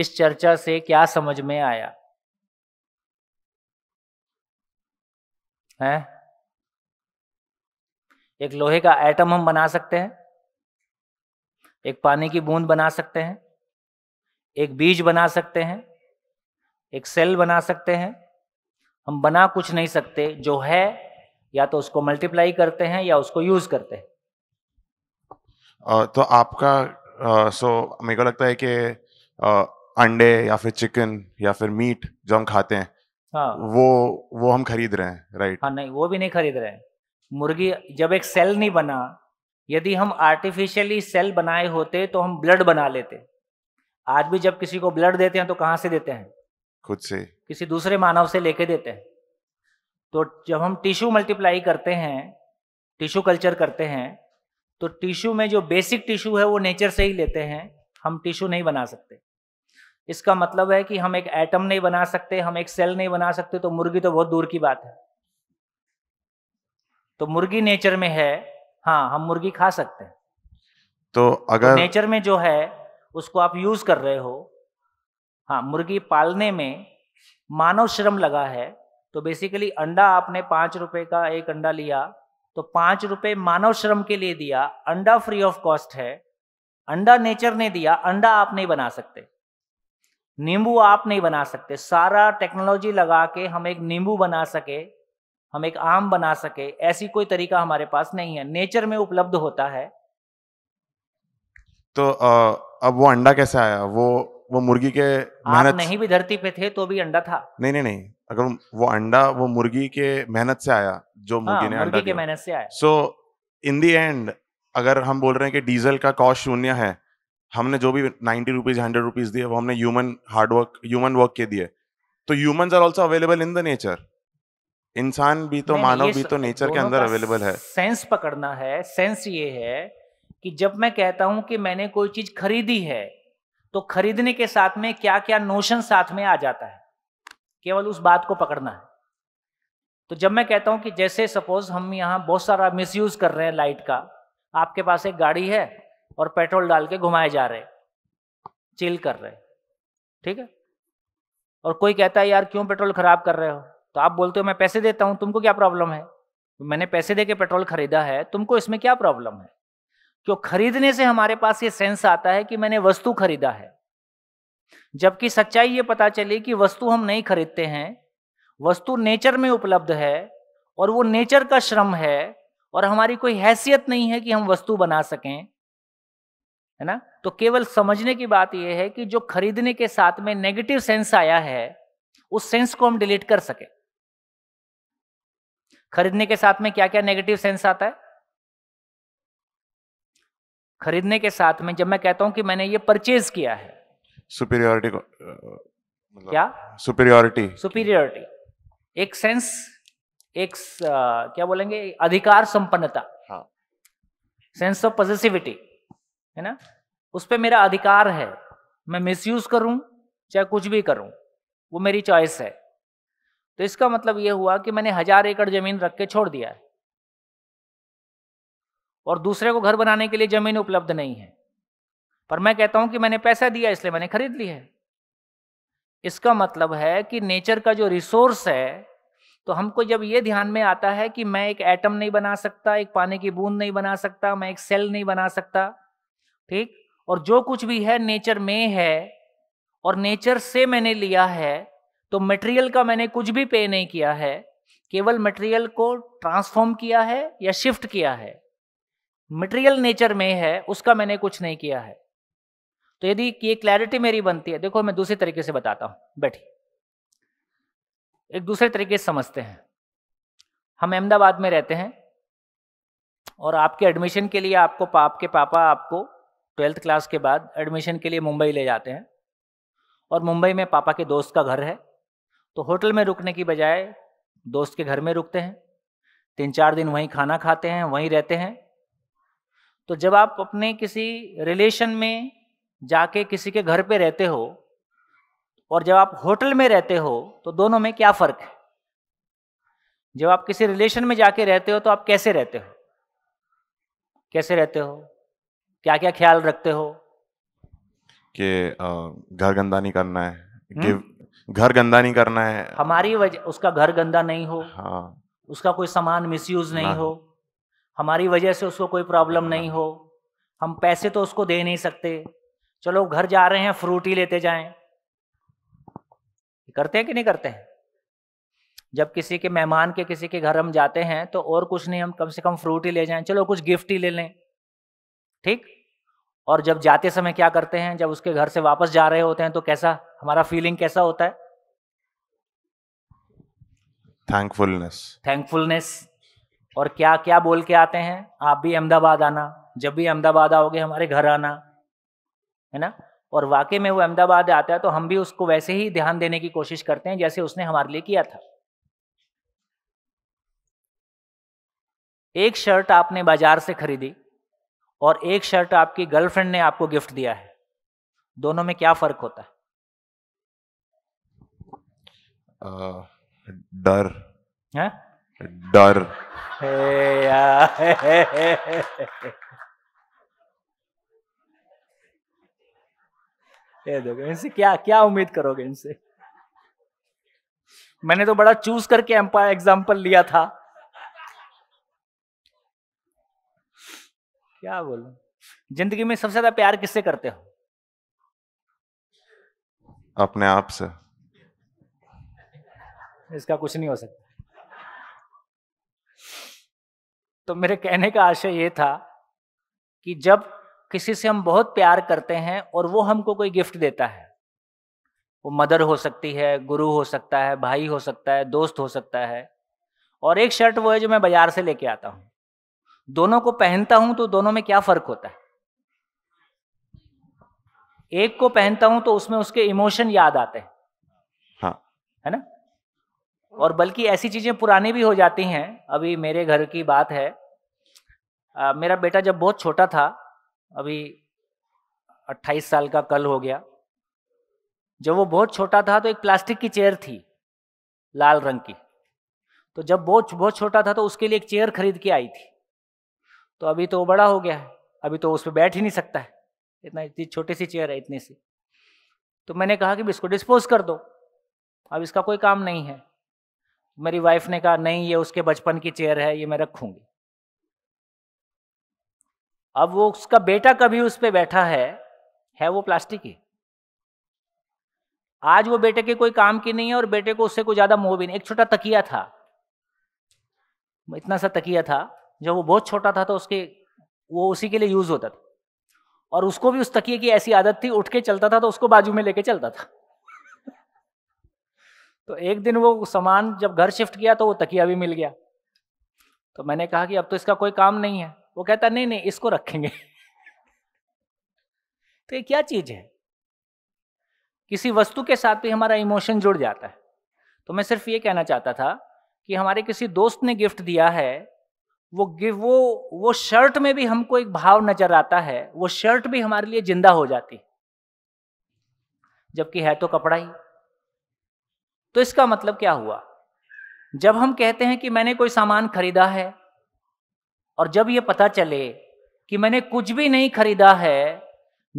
S1: इस चर्चा से क्या समझ में आया है एक लोहे का एटम हम बना सकते हैं एक पानी की बूंद बना सकते हैं एक बीज बना सकते हैं एक सेल बना सकते हैं हम बना कुछ नहीं सकते जो है या तो उसको मल्टीप्लाई करते हैं या उसको यूज करते हैं
S9: तो आपका सो मेरे को लगता है कि अंडे या फिर चिकन या फिर मीट जो हम खाते हैं हाँ वो वो हम खरीद रहे हैं राइट
S1: हाँ नहीं वो भी नहीं खरीद रहे हैं मुर्गी जब एक सेल नहीं बना यदि हम आर्टिफिशियली सेल बनाए होते तो हम ब्लड बना लेते आज भी जब किसी को ब्लड देते हैं तो कहाँ से देते हैं खुद से किसी दूसरे मानव से लेके देते हैं तो जब हम टिश्यू मल्टीप्लाई करते हैं टिश्यू कल्चर करते हैं तो टिश्यू में जो बेसिक टिश्यू है वो नेचर से ही लेते हैं हम टिश्यू नहीं बना सकते इसका मतलब है कि हम एक एटम नहीं बना सकते हम एक सेल नहीं बना सकते तो मुर्गी तो बहुत दूर की बात है तो मुर्गी नेचर में है हाँ हम मुर्गी खा सकते हैं
S9: तो, तो अगर तो नेचर
S1: में जो है उसको आप यूज कर रहे हो हाँ मुर्गी पालने में मानव श्रम लगा है तो बेसिकली अंडा आपने पांच रुपए का एक अंडा लिया तो पांच रुपए मानव श्रम के लिए दिया अंडा फ्री ऑफ कॉस्ट है अंडा नेचर ने दिया अंडा आप नहीं बना सकते नींबू आप नहीं बना सकते सारा टेक्नोलॉजी लगा के हम एक नींबू बना सके हम एक आम बना सके ऐसी कोई तरीका हमारे पास नहीं है नेचर में उपलब्ध होता है
S9: तो आ, अब वो अंडा कैसे आया वो वो मुर्गी के मेहनत नहीं भी
S1: धरती पे थे तो भी अंडा था
S9: नहीं नहीं नहीं अगर वो अंडा वो मुर्गी के मेहनत से आया जो हाँ, मुर्गी हाँ, ने मुर्गी के मेहनत से आया सो इन दी एंड अगर हम बोल रहे हैं कि डीजल का कॉस्ट शून्य है हमने जो भी नाइन्टी रुपीज हंड्रेड रुपीज दिए वो हमने ह्यूमन हार्डवर्क ह्यूमन वर्क के दिए तो human are also available in the nature इंसान भी तो मानव भी तो नेचर के अंदर अवेलेबल है
S1: सेंस पकड़ना है सेंस ये है कि जब मैं कहता हूं कि मैंने कोई चीज खरीदी है तो खरीदने के साथ में क्या क्या नोशन साथ में आ जाता है केवल उस बात को पकड़ना है तो जब मैं कहता हूं कि जैसे सपोज हम यहाँ बहुत सारा मिसयूज कर रहे हैं लाइट का आपके पास एक गाड़ी है और पेट्रोल डाल के घुमाए जा रहे चिल कर रहे ठीक है और कोई कहता है यार क्यों पेट्रोल खराब कर रहे हो तो आप बोलते हो मैं पैसे देता हूं तुमको क्या प्रॉब्लम है तो मैंने पैसे दे के पेट्रोल खरीदा है तुमको इसमें क्या प्रॉब्लम है क्यों खरीदने से हमारे पास ये सेंस आता है कि मैंने वस्तु खरीदा है जबकि सच्चाई ये पता चली कि वस्तु हम नहीं खरीदते हैं वस्तु नेचर में उपलब्ध है और वो नेचर का श्रम है और हमारी कोई हैसियत नहीं है कि हम वस्तु बना सकें है ना तो केवल समझने की बात यह है कि जो खरीदने के साथ में नेगेटिव सेंस आया है उस सेंस को हम डिलीट कर सके खरीदने के साथ में क्या क्या नेगेटिव सेंस आता है खरीदने के साथ में जब मैं कहता हूं कि मैंने ये परचेज किया है
S9: सुपीरियोरिटी को मतलब क्या सुपीरियोरिटी
S1: सुपीरियोरिटी एक सेंस एक आ, क्या बोलेंगे अधिकार संपन्नता हाँ। सेंस ऑफ पॉजिटिविटी है ना उस पर मेरा अधिकार है मैं यूज करूं चाहे कुछ भी करूं वो मेरी चॉइस है तो इसका मतलब ये हुआ कि मैंने हजार एकड़ जमीन रख के छोड़ दिया है और दूसरे को घर बनाने के लिए जमीन उपलब्ध नहीं है पर मैं कहता हूं कि मैंने पैसा दिया इसलिए मैंने खरीद ली है इसका मतलब है कि नेचर का जो रिसोर्स है तो हमको जब ये ध्यान में आता है कि मैं एक एटम नहीं बना सकता एक पानी की बूंद नहीं बना सकता मैं एक सेल नहीं बना सकता ठीक और जो कुछ भी है नेचर में है और नेचर से मैंने लिया है तो मटेरियल का मैंने कुछ भी पे नहीं किया है केवल मटेरियल को ट्रांसफॉर्म किया है या शिफ्ट किया है मटेरियल नेचर में है उसका मैंने कुछ नहीं किया है तो यदि ये क्लैरिटी मेरी बनती है देखो मैं दूसरे तरीके से बताता हूं बैठिए एक दूसरे तरीके से समझते हैं हम अहमदाबाद में रहते हैं और आपके एडमिशन के लिए आपको आपके पापा आपको ट्वेल्थ क्लास के बाद एडमिशन के लिए मुंबई ले जाते हैं और मुंबई में पापा के दोस्त का घर है तो होटल में रुकने की बजाय दोस्त के घर में रुकते हैं तीन चार दिन वहीं खाना खाते हैं वहीं रहते हैं तो जब आप अपने किसी रिलेशन में जाके किसी के घर पे रहते हो और जब आप होटल में रहते हो तो दोनों में क्या फ़र्क है जब आप किसी रिलेशन में जाके रहते हो तो आप कैसे रहते हो कैसे रहते हो क्या क्या ख्याल रखते हो
S9: कि घर गंदा नहीं करना है कि घर गंदा नहीं करना है
S1: हमारी वजह उसका घर गंदा नहीं हो हाँ उसका कोई सामान मिसयूज नहीं हो हमारी वजह से उसको कोई प्रॉब्लम नहीं हो हम पैसे तो उसको दे नहीं सकते चलो घर जा रहे हैं फ्रूट ही लेते जाएं करते हैं कि नहीं करते हैं जब किसी के मेहमान के किसी के घर हम जाते हैं तो और कुछ नहीं हम कम से कम फ्रूट ही ले जाएं चलो कुछ गिफ्ट ही ले लें ठीक और जब जाते समय क्या करते हैं जब उसके घर से वापस जा रहे होते हैं तो कैसा हमारा फीलिंग कैसा होता है
S9: थैंकफुलनेस
S1: थैंकफुलनेस और क्या क्या बोल के आते हैं आप भी अहमदाबाद आना जब भी अहमदाबाद आओगे हमारे घर आना है ना और वाकई में वो अहमदाबाद आता है तो हम भी उसको वैसे ही ध्यान देने की कोशिश करते हैं जैसे उसने हमारे लिए किया था एक शर्ट आपने बाजार से खरीदी और एक शर्ट आपकी गर्लफ्रेंड ने आपको गिफ्ट दिया है दोनों में क्या फर्क होता है
S9: डर डर
S1: देखो इनसे क्या क्या उम्मीद करोगे इनसे मैंने तो बड़ा चूज करके एग्जाम्पल लिया था क्या बोलू जिंदगी में सबसे ज्यादा प्यार किससे करते हो
S9: अपने आप से
S1: इसका कुछ नहीं हो सकता तो मेरे कहने का आशय ये था कि जब किसी से हम बहुत प्यार करते हैं और वो हमको कोई गिफ्ट देता है वो मदर हो सकती है गुरु हो सकता है भाई हो सकता है दोस्त हो सकता है और एक शर्ट वो है जो मैं बाजार से लेके आता हूँ दोनों को पहनता हूं तो दोनों में क्या फर्क होता है एक को पहनता हूं तो उसमें उसके इमोशन याद आते हैं हाँ है ना और बल्कि ऐसी चीजें पुरानी भी हो जाती हैं अभी मेरे घर की बात है आ, मेरा बेटा जब बहुत छोटा था अभी 28 साल का कल हो गया जब वो बहुत छोटा था तो एक प्लास्टिक की चेयर थी लाल रंग की तो जब बहुत बहुत छोटा था तो उसके लिए एक चेयर खरीद के आई थी तो अभी तो वो बड़ा हो गया है अभी तो उस पर बैठ ही नहीं सकता है इतना इतनी छोटी सी चेयर है इतनी सी तो मैंने कहा कि इसको डिस्पोज कर दो अब इसका कोई काम नहीं है मेरी वाइफ ने कहा नहीं ये उसके बचपन की चेयर है ये मैं रखूंगी अब वो उसका बेटा कभी उस पर बैठा है है वो प्लास्टिक ही आज वो बेटे के कोई काम की नहीं है और बेटे को उससे कोई ज्यादा मोह भी नहीं एक छोटा तकिया था इतना सा तकिया था जब वो बहुत छोटा था तो उसके वो उसी के लिए यूज होता था और उसको भी उस तकिए की ऐसी आदत थी उठ के चलता था तो उसको बाजू में लेके चलता था तो एक दिन वो सामान जब घर शिफ्ट किया तो वो तकिया भी मिल गया तो मैंने कहा कि अब तो इसका कोई काम नहीं है वो कहता नहीं नहीं इसको रखेंगे तो ये क्या चीज है किसी वस्तु के साथ भी हमारा इमोशन जुड़ जाता है तो मैं सिर्फ ये कहना चाहता था कि हमारे किसी दोस्त ने गिफ्ट दिया है वो वो वो शर्ट में भी हमको एक भाव नजर आता है वो शर्ट भी हमारे लिए जिंदा हो जाती जबकि है तो कपड़ा ही तो इसका मतलब क्या हुआ जब हम कहते हैं कि मैंने कोई सामान खरीदा है और जब ये पता चले कि मैंने कुछ भी नहीं खरीदा है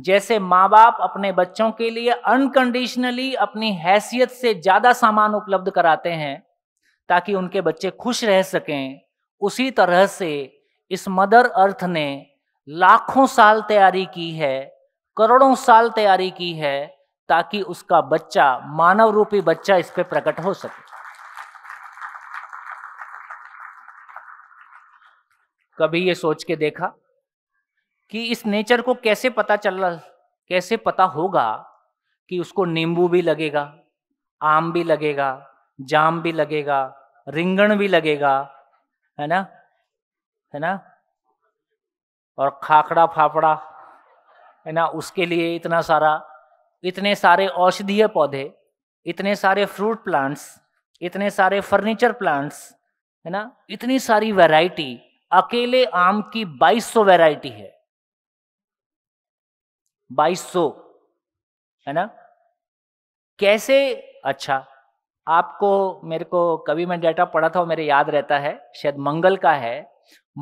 S1: जैसे माँ बाप अपने बच्चों के लिए अनकंडीशनली अपनी हैसियत से ज्यादा सामान उपलब्ध कराते हैं ताकि उनके बच्चे खुश रह सकें उसी तरह से इस मदर अर्थ ने लाखों साल तैयारी की है करोड़ों साल तैयारी की है ताकि उसका बच्चा मानव रूपी बच्चा इस पर प्रकट हो सके कभी ये सोच के देखा कि इस नेचर को कैसे पता चल रहा कैसे पता होगा कि उसको नींबू भी लगेगा आम भी लगेगा जाम भी लगेगा रिंगण भी लगेगा है ना है ना और खाखड़ा फाफड़ा है ना उसके लिए इतना सारा इतने सारे औषधीय पौधे इतने सारे फ्रूट प्लांट्स इतने सारे फर्नीचर प्लांट्स है ना इतनी सारी वैरायटी अकेले आम की 2200 वैरायटी है 2200 है ना कैसे अच्छा आपको मेरे को कभी मैं डेटा पढ़ा था मेरे याद रहता है शायद मंगल का है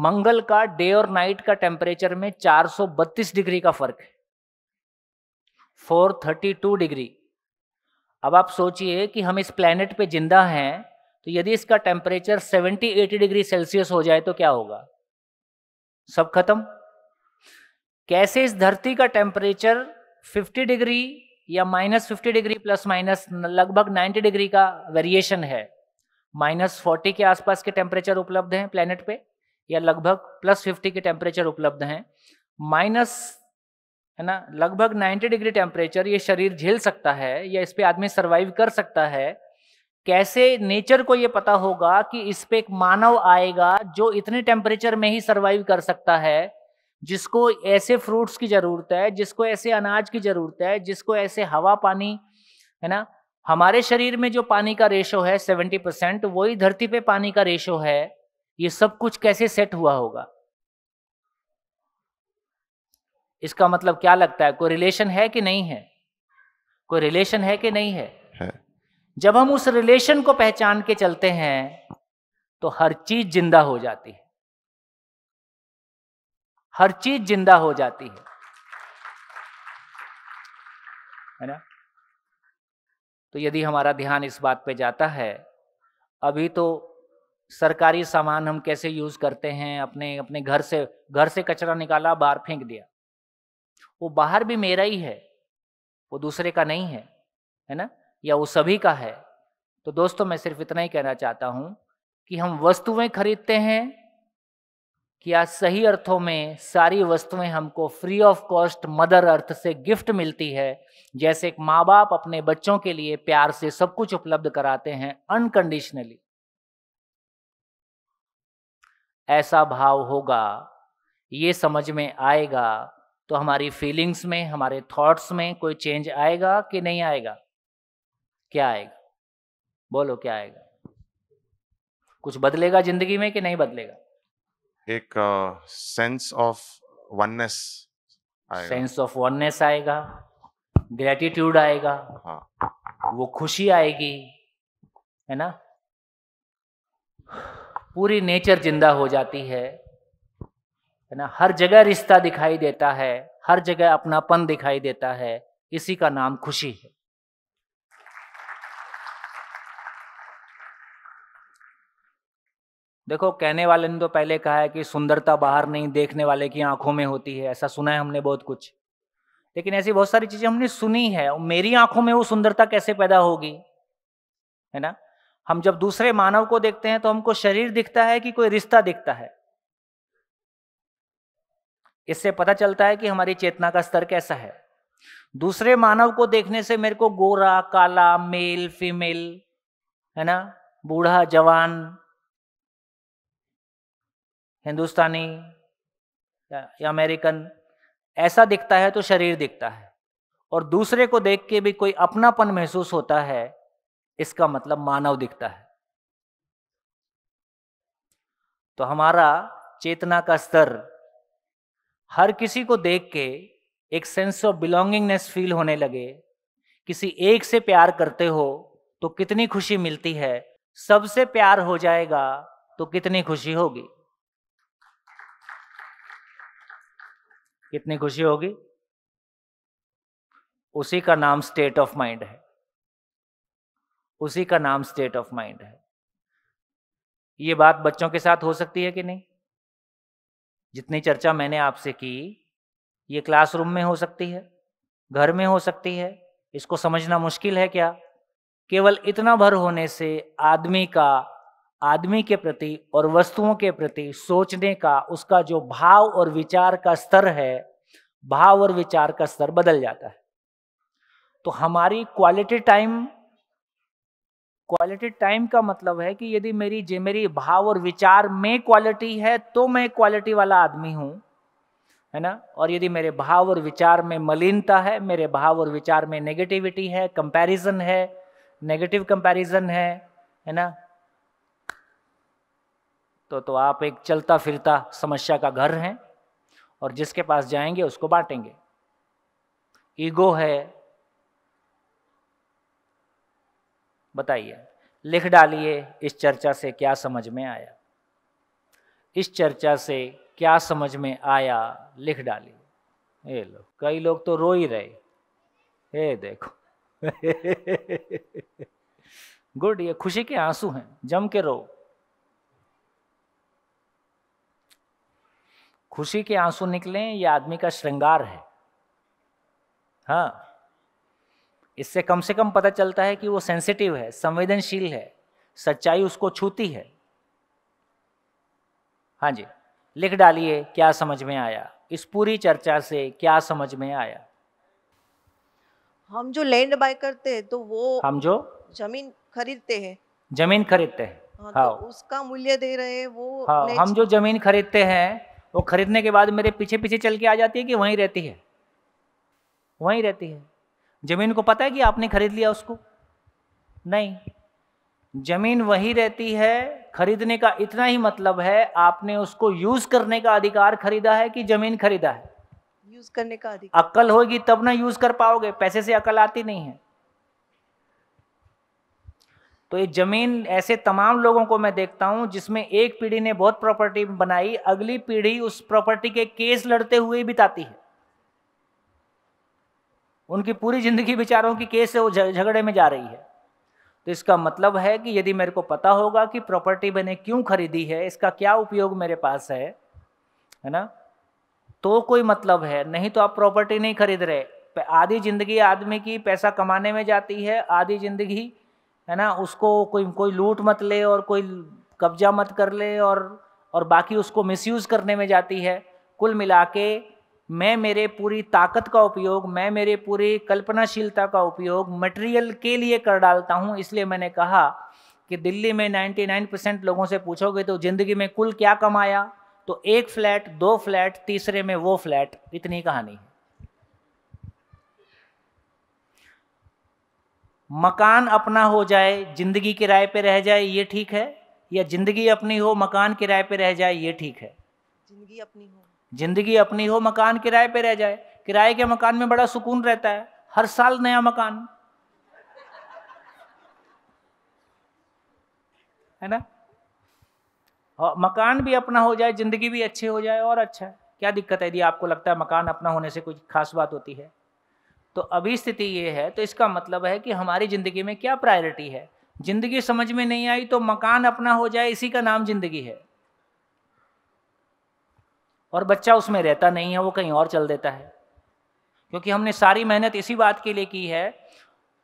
S1: मंगल का डे और नाइट का टेम्परेचर में 432 डिग्री का फर्क है 432 डिग्री अब आप सोचिए कि हम इस प्लेनेट पे जिंदा हैं तो यदि इसका टेम्परेचर 70-80 डिग्री सेल्सियस हो जाए तो क्या होगा सब खत्म कैसे इस धरती का टेम्परेचर 50 डिग्री या minus fifty degree plus minus लगभग नाइन्टी डिग्री का वेरिएशन है माइनस फोर्टी के आसपास के टेम्परेचर उपलब्ध हैं प्लेनेट पे या लगभग प्लस फिफ्टी के टेम्परेचर उपलब्ध हैं माइनस है ना लगभग 90 डिग्री टेम्परेचर ये शरीर झेल सकता है या इस पर आदमी सर्वाइव कर सकता है कैसे नेचर को ये पता होगा कि इस पर एक मानव आएगा जो इतने टेम्परेचर में ही सर्वाइव कर सकता है जिसको ऐसे फ्रूट्स की जरूरत है जिसको ऐसे अनाज की जरूरत है जिसको ऐसे हवा पानी है ना हमारे शरीर में जो पानी का रेशो है सेवेंटी परसेंट वही धरती पे पानी का रेशो है ये सब कुछ कैसे सेट हुआ होगा इसका मतलब क्या लगता है कोई रिलेशन है कि नहीं है कोई रिलेशन है कि नहीं है, है। जब हम उस रिलेशन को पहचान के चलते हैं तो हर चीज जिंदा हो जाती है हर चीज जिंदा हो जाती है है ना तो यदि हमारा ध्यान इस बात पे जाता है अभी तो सरकारी सामान हम कैसे यूज करते हैं अपने अपने घर से घर से कचरा निकाला बाहर फेंक दिया वो बाहर भी मेरा ही है वो दूसरे का नहीं है है ना या वो सभी का है तो दोस्तों मैं सिर्फ इतना ही कहना चाहता हूं कि हम वस्तुएं खरीदते हैं क्या सही अर्थों में सारी वस्तुएं हमको free of cost mother earth से गिफ्ट मिलती है जैसे एक माँ बाप अपने बच्चों के लिए प्यार से सब कुछ उपलब्ध कराते हैं अनकंडीशनली ऐसा भाव होगा ये समझ में आएगा तो हमारी फीलिंग्स में हमारे थॉट्स में कोई चेंज आएगा कि नहीं आएगा क्या आएगा बोलो क्या आएगा कुछ बदलेगा जिंदगी में कि नहीं बदलेगा एक sense of oneness sense of oneness आएगा ग्रेटिट्यूड आएगा हाँ वो खुशी आएगी है ना पूरी नेचर जिंदा हो जाती है है ना हर जगह रिश्ता दिखाई देता है हर जगह अपनापन दिखाई देता है इसी का नाम खुशी है देखो कहने वाले ने तो पहले कहा है कि सुंदरता बाहर नहीं देखने वाले की आंखों में होती है ऐसा सुना है हमने बहुत कुछ लेकिन ऐसी बहुत सारी चीजें हमने सुनी है मेरी आंखों में वो सुंदरता कैसे पैदा होगी है ना हम जब दूसरे मानव को देखते हैं तो हमको शरीर दिखता है कि कोई रिश्ता दिखता है इससे पता चलता है कि हमारी चेतना का स्तर कैसा है दूसरे मानव को देखने से मेरे को गोरा काला मेल फीमेल है ना बूढ़ा जवान हिंदुस्तानी या अमेरिकन ऐसा दिखता है तो शरीर दिखता है और दूसरे को देख के भी कोई अपनापन महसूस होता है इसका मतलब मानव दिखता है तो हमारा चेतना का स्तर हर किसी को देख के एक सेंस ऑफ बिलोंगिंगनेस फील होने लगे किसी एक से प्यार करते हो तो कितनी खुशी मिलती है सबसे प्यार हो जाएगा तो कितनी खुशी होगी कितनी खुशी होगी उसी का नाम स्टेट ऑफ माइंड है उसी का नाम स्टेट ऑफ माइंड है ये बात बच्चों के साथ हो सकती है कि नहीं जितनी चर्चा मैंने आपसे की ये क्लासरूम में हो सकती है घर में हो सकती है इसको समझना मुश्किल है क्या केवल इतना भर होने से आदमी का आदमी के प्रति और वस्तुओं के प्रति सोचने का उसका जो भाव और विचार का स्तर है भाव और विचार का स्तर बदल जाता है तो हमारी क्वालिटी टाइम क्वालिटी टाइम का मतलब है कि यदि मेरी जे मेरी भाव और विचार में क्वालिटी है तो मैं क्वालिटी वाला आदमी हूं है ना और यदि मेरे भाव और विचार में मलिनता है मेरे भाव और विचार में नेगेटिविटी है कंपैरिजन है नेगेटिव कंपैरिजन है है ना तो तो आप एक चलता फिरता समस्या का घर हैं और जिसके पास जाएंगे उसको बांटेंगे ईगो है बताइए लिख डालिए इस चर्चा से क्या समझ में आया इस चर्चा से क्या समझ में आया लिख डालिए ये लो कई लोग तो रो ही रहे ये देखो गुड ये खुशी के आंसू हैं जम के रो खुशी के आंसू निकले ये आदमी का श्रृंगार है हाँ इससे कम से कम पता चलता है कि वो सेंसिटिव है संवेदनशील है सच्चाई उसको छूती है हाँ जी लिख डालिए क्या समझ में आया इस पूरी चर्चा से क्या समझ में आया
S2: हम जो लैंड बाय करते हैं तो वो हम जो जमीन खरीदते हैं
S1: जमीन खरीदते हैं
S2: हाँ, तो हाँ। उसका मूल्य दे रहे हैं वो हाँ,
S1: हम जो जमीन खरीदते हैं वो खरीदने के बाद मेरे पीछे पीछे चल के आ जाती है कि वहीं रहती है वहीं रहती है जमीन को पता है कि आपने खरीद लिया उसको नहीं जमीन वही रहती है खरीदने का इतना ही मतलब है आपने उसको यूज करने का अधिकार खरीदा है कि जमीन खरीदा है
S2: यूज करने का अधिकार
S1: अकल होगी तब ना यूज कर पाओगे पैसे से अकल आती नहीं है तो ये ज़मीन ऐसे तमाम लोगों को मैं देखता हूँ जिसमें एक पीढ़ी ने बहुत प्रॉपर्टी बनाई अगली पीढ़ी उस प्रॉपर्टी के केस लड़ते हुए बिताती है उनकी पूरी ज़िंदगी बेचारों की केस से वो झगड़े में जा रही है तो इसका मतलब है कि यदि मेरे को पता होगा कि प्रॉपर्टी मैंने क्यों खरीदी है इसका क्या उपयोग मेरे पास है है ना तो कोई मतलब है नहीं तो आप प्रॉपर्टी नहीं खरीद रहे आधी ज़िंदगी आदमी की पैसा कमाने में जाती है आधी ज़िंदगी है ना उसको कोई कोई लूट मत ले और कोई कब्जा मत कर ले और और बाकी उसको मिसयूज़ करने में जाती है कुल मिला के मैं मेरे पूरी ताकत का उपयोग मैं मेरे पूरी कल्पनाशीलता का उपयोग मटेरियल के लिए कर डालता हूँ इसलिए मैंने कहा कि दिल्ली में 99 परसेंट लोगों से पूछोगे तो ज़िंदगी में कुल क्या कमाया तो एक फ्लैट दो फ्लैट तीसरे में वो फ्लैट इतनी कहानी है मकान अपना हो जाए जिंदगी किराए पे रह जाए ये ठीक है या जिंदगी अपनी हो मकान किराए पे रह जाए ये ठीक है जिंदगी अपनी हो जिंदगी अपनी हो मकान किराए पे रह जाए किराए के मकान में बड़ा सुकून रहता है हर साल नया मकान है ना और मकान भी अपना हो जाए जिंदगी भी अच्छी हो जाए और अच्छा है क्या दिक्कत है यदि आपको लगता है मकान अपना होने से कोई खास बात होती है तो अभी स्थिति ये है तो इसका मतलब है कि हमारी ज़िंदगी में क्या प्रायोरिटी है ज़िंदगी समझ में नहीं आई तो मकान अपना हो जाए इसी का नाम ज़िंदगी है और बच्चा उसमें रहता नहीं है वो कहीं और चल देता है क्योंकि हमने सारी मेहनत इसी बात के लिए की है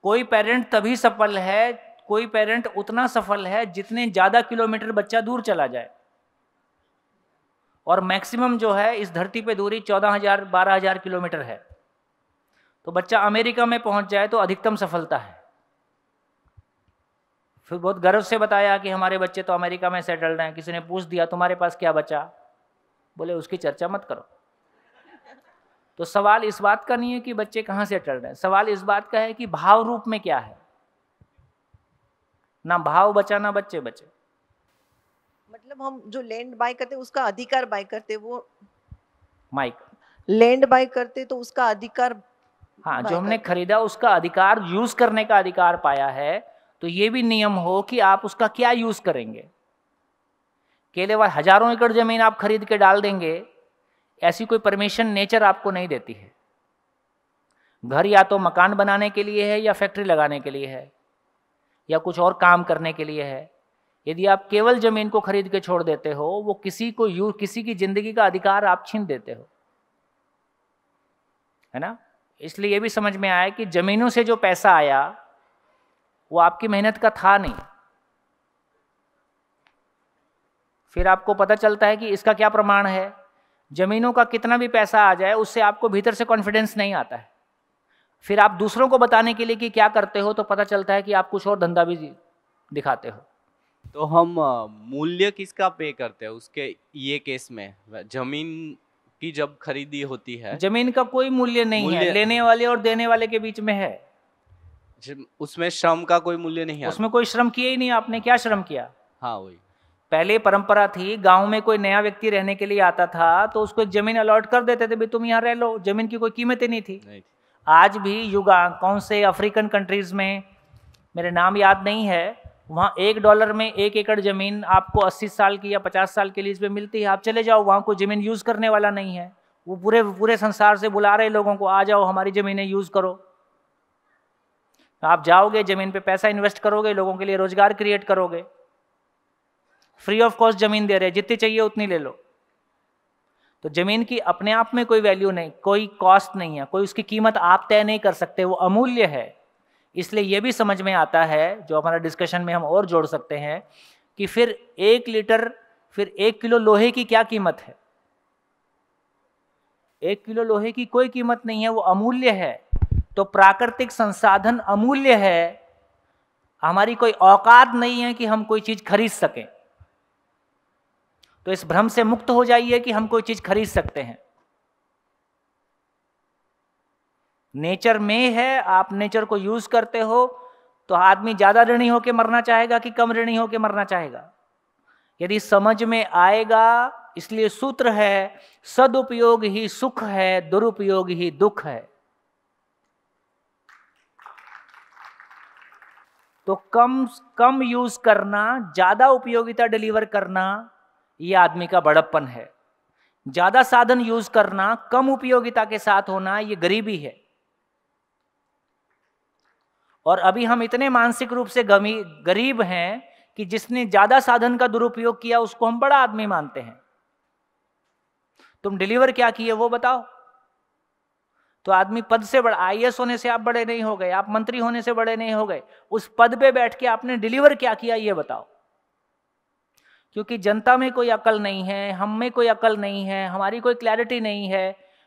S1: कोई पेरेंट तभी सफल है कोई पेरेंट उतना सफल है जितने ज़्यादा किलोमीटर बच्चा दूर चला जाए और मैक्सिमम जो है इस धरती पे दूरी चौदह हज़ार बारह हज़ार किलोमीटर है तो बच्चा अमेरिका में पहुंच जाए तो अधिकतम सफलता है फिर बहुत गर्व से बताया कि हमारे बच्चे तो अमेरिका में सेटल रहे हैं किसी ने पूछ दिया तुम्हारे पास क्या बचा बोले उसकी चर्चा मत करो तो सवाल इस बात का नहीं है कि बच्चे कहाँ रहे हैं सवाल इस बात का है कि भाव रूप में क्या है ना भाव बचा ना बच्चे बचे
S2: मतलब हम जो लैंड बाय करते उसका अधिकार बाय करते वो माइक लैंड बाय करते तो उसका अधिकार
S1: हाँ जो हमने खरीदा उसका अधिकार यूज करने का अधिकार पाया है तो ये भी नियम हो कि आप उसका क्या यूज करेंगे केले वाले हजारों एकड़ जमीन आप खरीद के डाल देंगे ऐसी कोई परमिशन नेचर आपको नहीं देती है घर या तो मकान बनाने के लिए है या फैक्ट्री लगाने के लिए है या कुछ और काम करने के लिए है यदि आप केवल जमीन को खरीद के छोड़ देते हो वो किसी को यू किसी की जिंदगी का अधिकार आप छीन देते हो है ना इसलिए ये भी समझ में आया कि ज़मीनों से जो पैसा आया वो आपकी मेहनत का था नहीं फिर आपको पता चलता है कि इसका क्या प्रमाण है ज़मीनों का कितना भी पैसा आ जाए उससे आपको भीतर से कॉन्फिडेंस नहीं आता है फिर आप दूसरों को बताने के लिए कि क्या करते हो तो पता चलता है कि आप कुछ और धंधा भी दिखाते हो तो हम मूल्य किसका पे करते हैं उसके ये केस में जमीन की जब खरीदी होती है जमीन का कोई मूल्य नहीं मूल्य... है लेने वाले और देने वाले के बीच में है उसमें श्रम का कोई मूल्य नहीं है उसमें कोई श्रम किया ही नहीं आपने क्या श्रम किया हाँ वही पहले परंपरा थी गांव में कोई नया व्यक्ति रहने के लिए आता था तो उसको एक जमीन अलॉट कर देते थे भी तुम यहाँ रह लो जमीन की कोई कीमत ही नहीं थी नहीं। आज भी युगा कौन से अफ्रीकन कंट्रीज में मेरे नाम याद नहीं है वहाँ एक डॉलर में एक एकड़ ज़मीन आपको 80 साल की या 50 साल के लीज पे मिलती है आप चले जाओ वहाँ कोई ज़मीन यूज़ करने वाला नहीं है वो पूरे पूरे संसार से बुला रहे लोगों को आ जाओ हमारी ज़मीनें यूज़ करो आप जाओगे ज़मीन पे पैसा इन्वेस्ट करोगे लोगों के लिए रोज़गार क्रिएट करोगे फ्री ऑफ कॉस्ट ज़मीन दे रहे जितनी चाहिए उतनी ले लो तो ज़मीन की अपने आप में कोई वैल्यू नहीं कोई कॉस्ट नहीं है कोई उसकी कीमत आप तय नहीं कर सकते वो अमूल्य है इसलिए यह भी समझ में आता है जो हमारा डिस्कशन में हम और जोड़ सकते हैं कि फिर एक लीटर फिर एक किलो लोहे की क्या कीमत है एक किलो लोहे की कोई कीमत नहीं है वो अमूल्य है तो प्राकृतिक संसाधन अमूल्य है हमारी कोई औकात नहीं है कि हम कोई चीज खरीद सकें तो इस भ्रम से मुक्त हो जाइए कि हम कोई चीज खरीद सकते हैं नेचर में है आप नेचर को यूज करते हो तो आदमी ज्यादा ऋणी होकर मरना चाहेगा कि कम ऋणी होकर मरना चाहेगा यदि समझ में आएगा इसलिए सूत्र है सदुपयोग ही सुख है दुरुपयोग ही दुख है तो कम कम यूज करना ज्यादा उपयोगिता डिलीवर करना ये आदमी का बड़प्पन है ज्यादा साधन यूज करना कम उपयोगिता के साथ होना ये गरीबी है और अभी हम इतने मानसिक रूप से गमी गरीब हैं कि जिसने ज्यादा साधन का दुरुपयोग किया उसको हम बड़ा आदमी मानते हैं तुम डिलीवर क्या किए वो बताओ तो आदमी पद से बड़ा आई होने से आप बड़े नहीं हो गए आप मंत्री होने से बड़े नहीं हो गए उस पद पे बैठ के आपने डिलीवर क्या किया ये बताओ क्योंकि जनता में कोई अकल नहीं है हम में कोई अकल नहीं है हमारी कोई क्लैरिटी नहीं है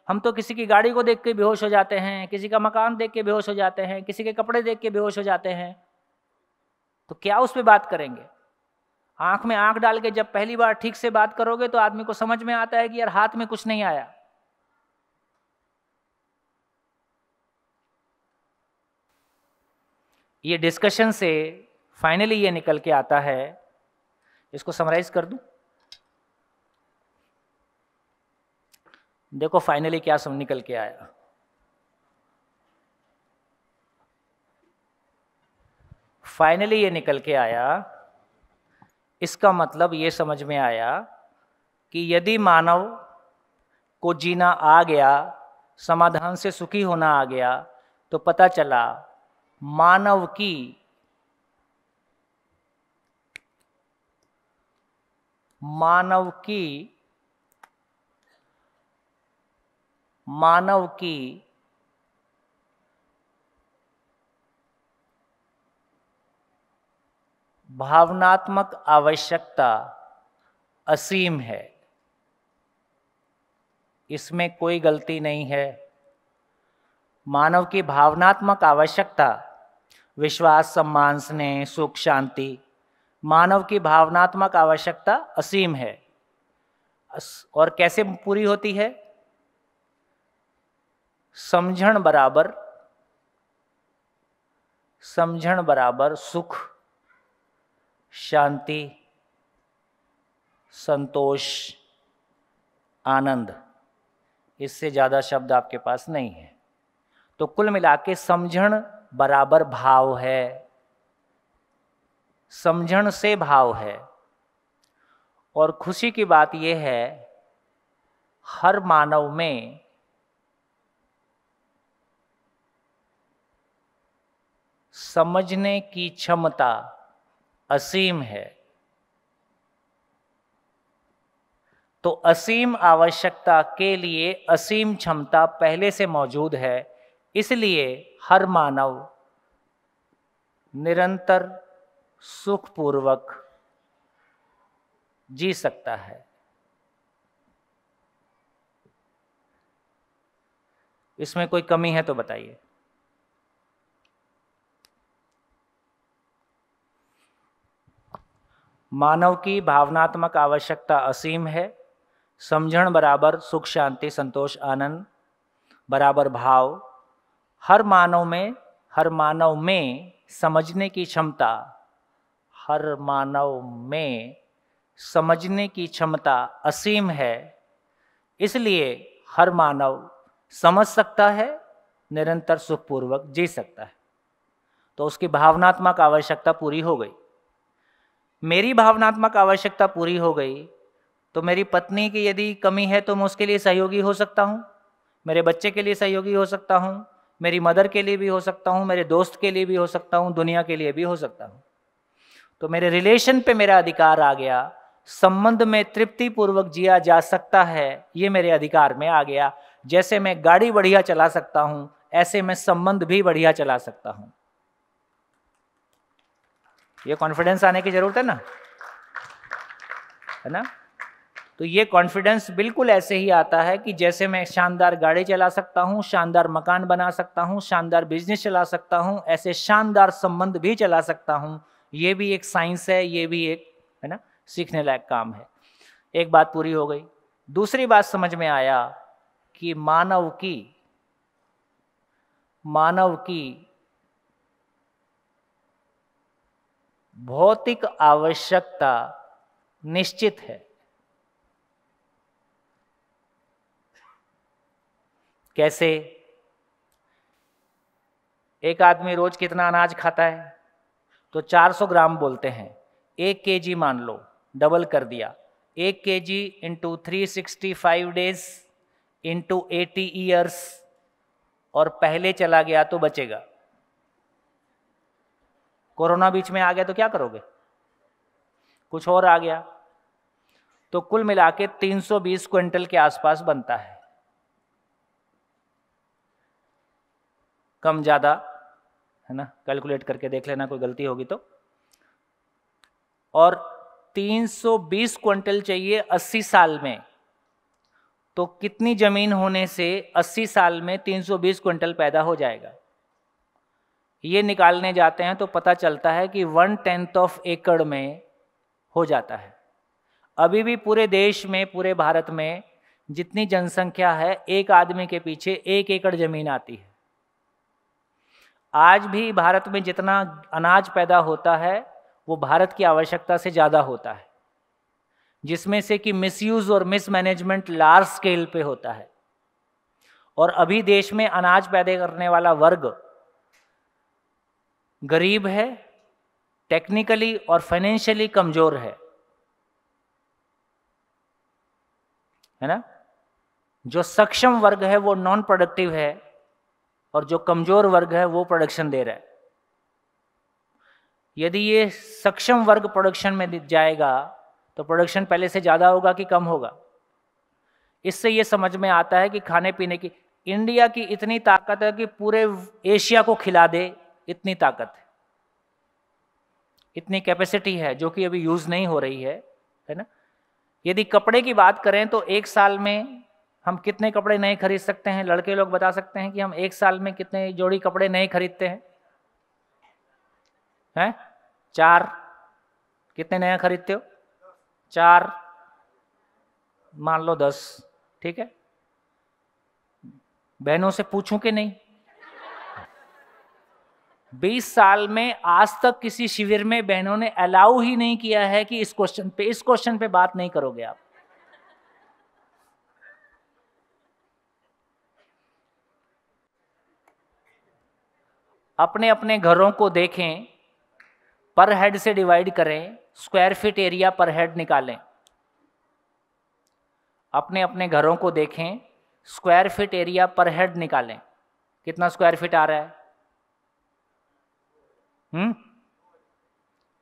S1: हम तो किसी की गाड़ी को देख के बेहोश हो जाते हैं किसी का मकान देख के बेहोश हो जाते हैं किसी के कपड़े देख के बेहोश हो जाते हैं तो क्या उस पर बात करेंगे आंख में आंख डाल के जब पहली बार ठीक से बात करोगे तो आदमी को समझ में आता है कि यार हाथ में कुछ नहीं आया ये डिस्कशन से फाइनली ये निकल के आता है इसको समराइज कर दूं देखो फाइनली क्या समझ निकल के आया फाइनली ये निकल के आया इसका मतलब ये समझ में आया कि यदि मानव को जीना आ गया समाधान से सुखी होना आ गया तो पता चला मानव की मानव की मानव की भावनात्मक आवश्यकता असीम है इसमें कोई गलती नहीं है मानव की भावनात्मक आवश्यकता विश्वास सम्मान स्नेह सुख शांति मानव की भावनात्मक आवश्यकता असीम है और कैसे पूरी होती है समझण बराबर समझण बराबर सुख शांति संतोष आनंद इससे ज़्यादा शब्द आपके पास नहीं है तो कुल मिला के समझण बराबर भाव है समझण से भाव है और खुशी की बात यह है हर मानव में समझने की क्षमता असीम है तो असीम आवश्यकता के लिए असीम क्षमता पहले से मौजूद है इसलिए हर मानव निरंतर सुखपूर्वक जी सकता है इसमें कोई कमी है तो बताइए मानव की भावनात्मक आवश्यकता असीम है समझण बराबर सुख शांति संतोष आनंद बराबर भाव हर मानव में हर मानव में समझने की क्षमता हर मानव में समझने की क्षमता असीम है इसलिए हर मानव समझ सकता है निरंतर सुखपूर्वक जी सकता है तो उसकी भावनात्मक आवश्यकता पूरी हो गई मेरी भावनात्मक आवश्यकता पूरी हो गई तो मेरी पत्नी की यदि कमी है तो मैं उसके लिए सहयोगी हो सकता हूँ मेरे बच्चे के लिए सहयोगी हो सकता हूँ मेरी मदर के लिए भी हो सकता हूँ मेरे दोस्त के लिए भी हो सकता हूँ दुनिया के लिए भी हो सकता हूँ तो मेरे रिलेशन पे मेरा अधिकार आ गया संबंध में तृप्ति पूर्वक जिया जा सकता है ये मेरे अधिकार में आ गया जैसे मैं गाड़ी बढ़िया चला सकता हूँ ऐसे मैं संबंध भी बढ़िया चला सकता हूँ ये कॉन्फिडेंस आने की ज़रूरत है ना है ना तो ये कॉन्फिडेंस बिल्कुल ऐसे ही आता है कि जैसे मैं शानदार गाड़ी चला सकता हूँ शानदार मकान बना सकता हूँ शानदार बिजनेस चला सकता हूँ ऐसे शानदार संबंध भी चला सकता हूँ ये भी एक साइंस है ये भी एक है ना सीखने लायक काम है एक बात पूरी हो गई दूसरी बात समझ में आया कि मानव की मानव की भौतिक आवश्यकता निश्चित है कैसे एक आदमी रोज कितना अनाज खाता है तो 400 ग्राम बोलते हैं एक के जी मान लो डबल कर दिया एक K G into three sixty five days into eighty years और पहले चला गया तो बचेगा कोरोना बीच में आ गया तो क्या करोगे कुछ और आ गया तो कुल मिला के तीन सौ बीस क्विंटल के आसपास बनता है कम ज़्यादा है ना कैलकुलेट करके देख लेना कोई गलती होगी तो और 320 क्विंटल चाहिए 80 साल में तो कितनी ज़मीन होने से 80 साल में 320 क्विंटल पैदा हो जाएगा ये निकालने जाते हैं तो पता चलता है कि वन टेंथ ऑफ एकड़ में हो जाता है अभी भी पूरे देश में पूरे भारत में जितनी जनसंख्या है एक आदमी के पीछे एक एकड़ जमीन आती है आज भी भारत में जितना अनाज पैदा होता है वो भारत की आवश्यकता से ज़्यादा होता है जिसमें से कि मिसयूज और मिसमैनेजमेंट लार्ज स्केल पे होता है और अभी देश में अनाज पैदा करने वाला वर्ग गरीब है टेक्निकली और फाइनेंशियली कमजोर है है ना जो सक्षम वर्ग है वो नॉन प्रोडक्टिव है और जो कमजोर वर्ग है वो प्रोडक्शन दे रहा है यदि ये सक्षम वर्ग प्रोडक्शन में जाएगा तो प्रोडक्शन पहले से ज़्यादा होगा कि कम होगा इससे ये समझ में आता है कि खाने पीने की इंडिया की इतनी ताकत है कि पूरे एशिया को खिला दे इतनी ताकत है इतनी कैपेसिटी है जो कि अभी यूज नहीं हो रही है है ना यदि कपड़े की बात करें तो एक साल में हम कितने कपड़े नए खरीद सकते हैं लड़के लोग बता सकते हैं कि हम एक साल में कितने जोड़ी कपड़े नए खरीदते हैं है? चार कितने नया खरीदते हो चार मान लो दस ठीक है बहनों से पूछूं कि नहीं बीस साल में आज तक किसी शिविर में बहनों ने अलाउ ही नहीं किया है कि इस क्वेश्चन पे इस क्वेश्चन पे बात नहीं करोगे आप अपने अपने घरों को देखें पर हेड से डिवाइड करें square feet area per head निकालें अपने अपने घरों को देखें square feet area per head निकालें कितना स्क्वायर फीट आ रहा है हम्म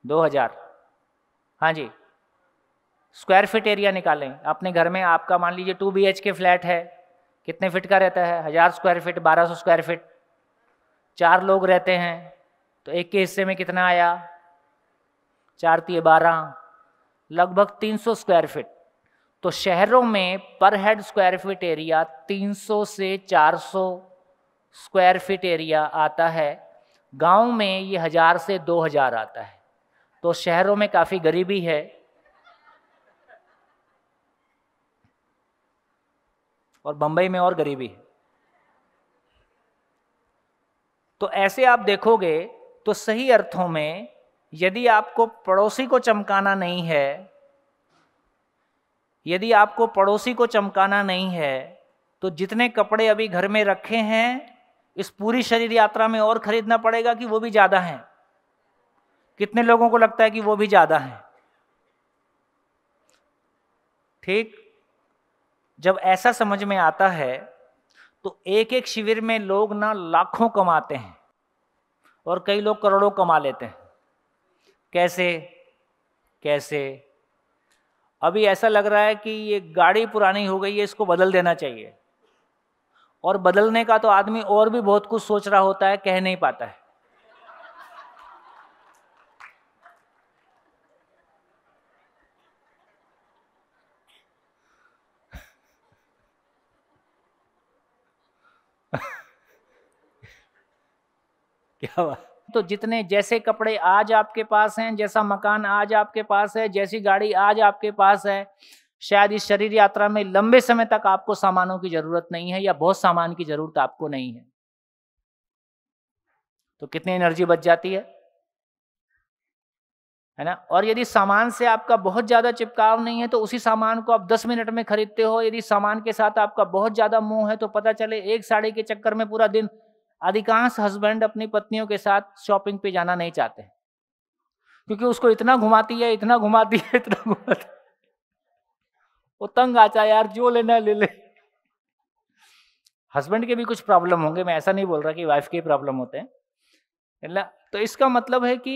S1: दो हजार हाँ जी स्क्वायर फिट एरिया निकालें अपने घर में आपका मान लीजिए two B H K flat है कितने फिट का रहता है हज़ार स्क्वायर फिट बारह सौ स्क्वायर फिट चार लोग रहते हैं तो एक के हिस्से में कितना आया चार तीय बारह लगभग तीन सौ स्क्वायर फिट तो शहरों में पर हेड स्क्वायर फिट एरिया तीन सौ से चार सौ स्क्वायर फिट एरिया आता है गांव में ये हज़ार से दो हज़ार आता है तो शहरों में काफ़ी गरीबी है और बंबई में और गरीबी है तो ऐसे आप देखोगे तो सही अर्थों में यदि आपको पड़ोसी को चमकाना नहीं है यदि आपको पड़ोसी को चमकाना नहीं है तो जितने कपड़े अभी घर में रखे हैं इस पूरी शरीर यात्रा में और खरीदना पड़ेगा कि वो भी ज़्यादा है कितने लोगों को लगता है कि वो भी ज़्यादा है ठीक जब ऐसा समझ में आता है तो एक एक शिविर में लोग ना लाखों कमाते हैं और कई लोग करोड़ों कमा लेते हैं कैसे कैसे अभी ऐसा लग रहा है कि ये गाड़ी पुरानी हो गई है इसको बदल देना चाहिए और बदलने का तो आदमी और भी बहुत कुछ सोच रहा होता है कह नहीं पाता है क्या हुआ तो जितने जैसे कपड़े आज आपके पास हैं जैसा मकान आज आपके पास है जैसी गाड़ी आज आपके पास है शायद इस शरीर यात्रा में लंबे समय तक आपको सामानों की जरूरत नहीं है या बहुत सामान की जरूरत आपको नहीं है तो कितनी एनर्जी बच जाती है है ना और यदि सामान से आपका बहुत ज़्यादा चिपकाव नहीं है तो उसी सामान को आप 10 मिनट में खरीदते हो यदि सामान के साथ आपका बहुत ज़्यादा मुंह है तो पता चले एक साड़ी के चक्कर में पूरा दिन अधिकांश हस्बैंड अपनी पत्नियों के साथ शॉपिंग पे जाना नहीं चाहते क्योंकि उसको इतना घुमाती है इतना घुमाती है इतना घुमाती वो तंग आचा यार जो लेना ले ले हस्बैंड के भी कुछ प्रॉब्लम होंगे मैं ऐसा नहीं बोल रहा कि वाइफ के प्रॉब्लम होते हैं तो इसका मतलब है कि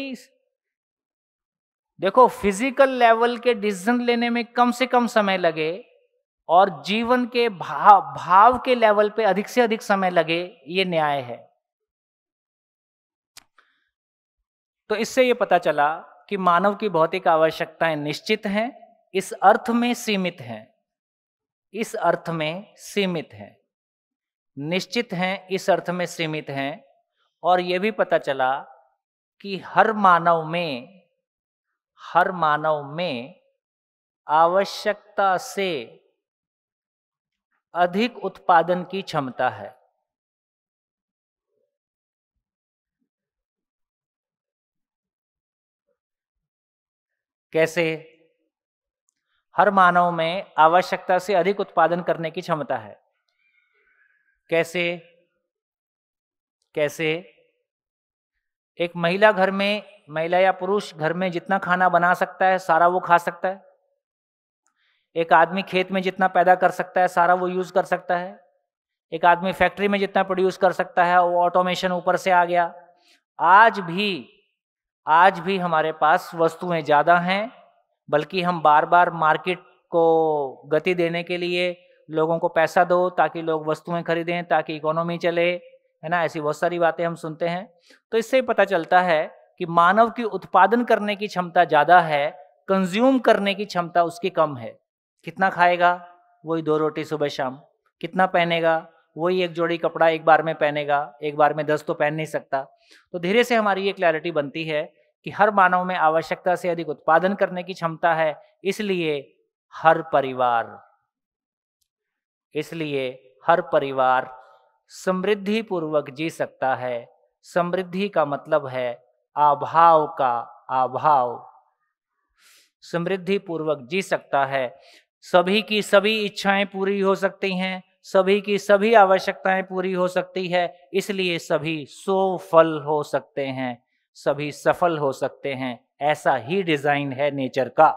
S1: देखो फिजिकल लेवल के डिसीजन लेने में कम से कम समय लगे और जीवन के भाव भाव के लेवल पे अधिक से अधिक समय लगे ये न्याय है तो इससे ये पता चला कि मानव की भौतिक आवश्यकताएं निश्चित हैं इस अर्थ में सीमित हैं इस अर्थ में सीमित हैं निश्चित हैं इस अर्थ में सीमित हैं और यह भी पता चला कि हर मानव में हर मानव में आवश्यकता से अधिक उत्पादन की क्षमता है कैसे हर मानव में आवश्यकता से अधिक उत्पादन करने की क्षमता है कैसे कैसे एक महिला घर में महिला या पुरुष घर में जितना खाना बना सकता है सारा वो खा सकता है एक आदमी खेत में जितना पैदा कर सकता है सारा वो यूज़ कर सकता है एक आदमी फैक्ट्री में जितना प्रोड्यूस कर सकता है वो ऑटोमेशन ऊपर से आ गया आज भी आज भी हमारे पास वस्तुएं ज़्यादा हैं बल्कि हम बार बार मार्केट को गति देने के लिए लोगों को पैसा दो ताकि लोग वस्तुएं खरीदें ताकि इकोनॉमी चले है ना ऐसी बहुत सारी बातें हम सुनते हैं तो इससे ही पता चलता है कि मानव की उत्पादन करने की क्षमता ज़्यादा है कंज्यूम करने की क्षमता उसकी कम है कितना खाएगा वही दो रोटी सुबह शाम कितना पहनेगा वही एक जोड़ी कपड़ा एक बार में पहनेगा एक बार में दस तो पहन नहीं सकता तो धीरे से हमारी ये क्लैरिटी बनती है कि हर मानव में आवश्यकता से अधिक उत्पादन करने की क्षमता है इसलिए हर परिवार इसलिए हर परिवार समृद्धि पूर्वक जी सकता है समृद्धि का मतलब है अभाव का अभाव समृद्धि पूर्वक जी सकता है सभी की सभी इच्छाएं पूरी हो सकती हैं सभी की सभी आवश्यकताएं पूरी हो सकती है इसलिए सभी सो फल हो सकते हैं सभी सफल हो सकते हैं ऐसा ही डिजाइन है नेचर का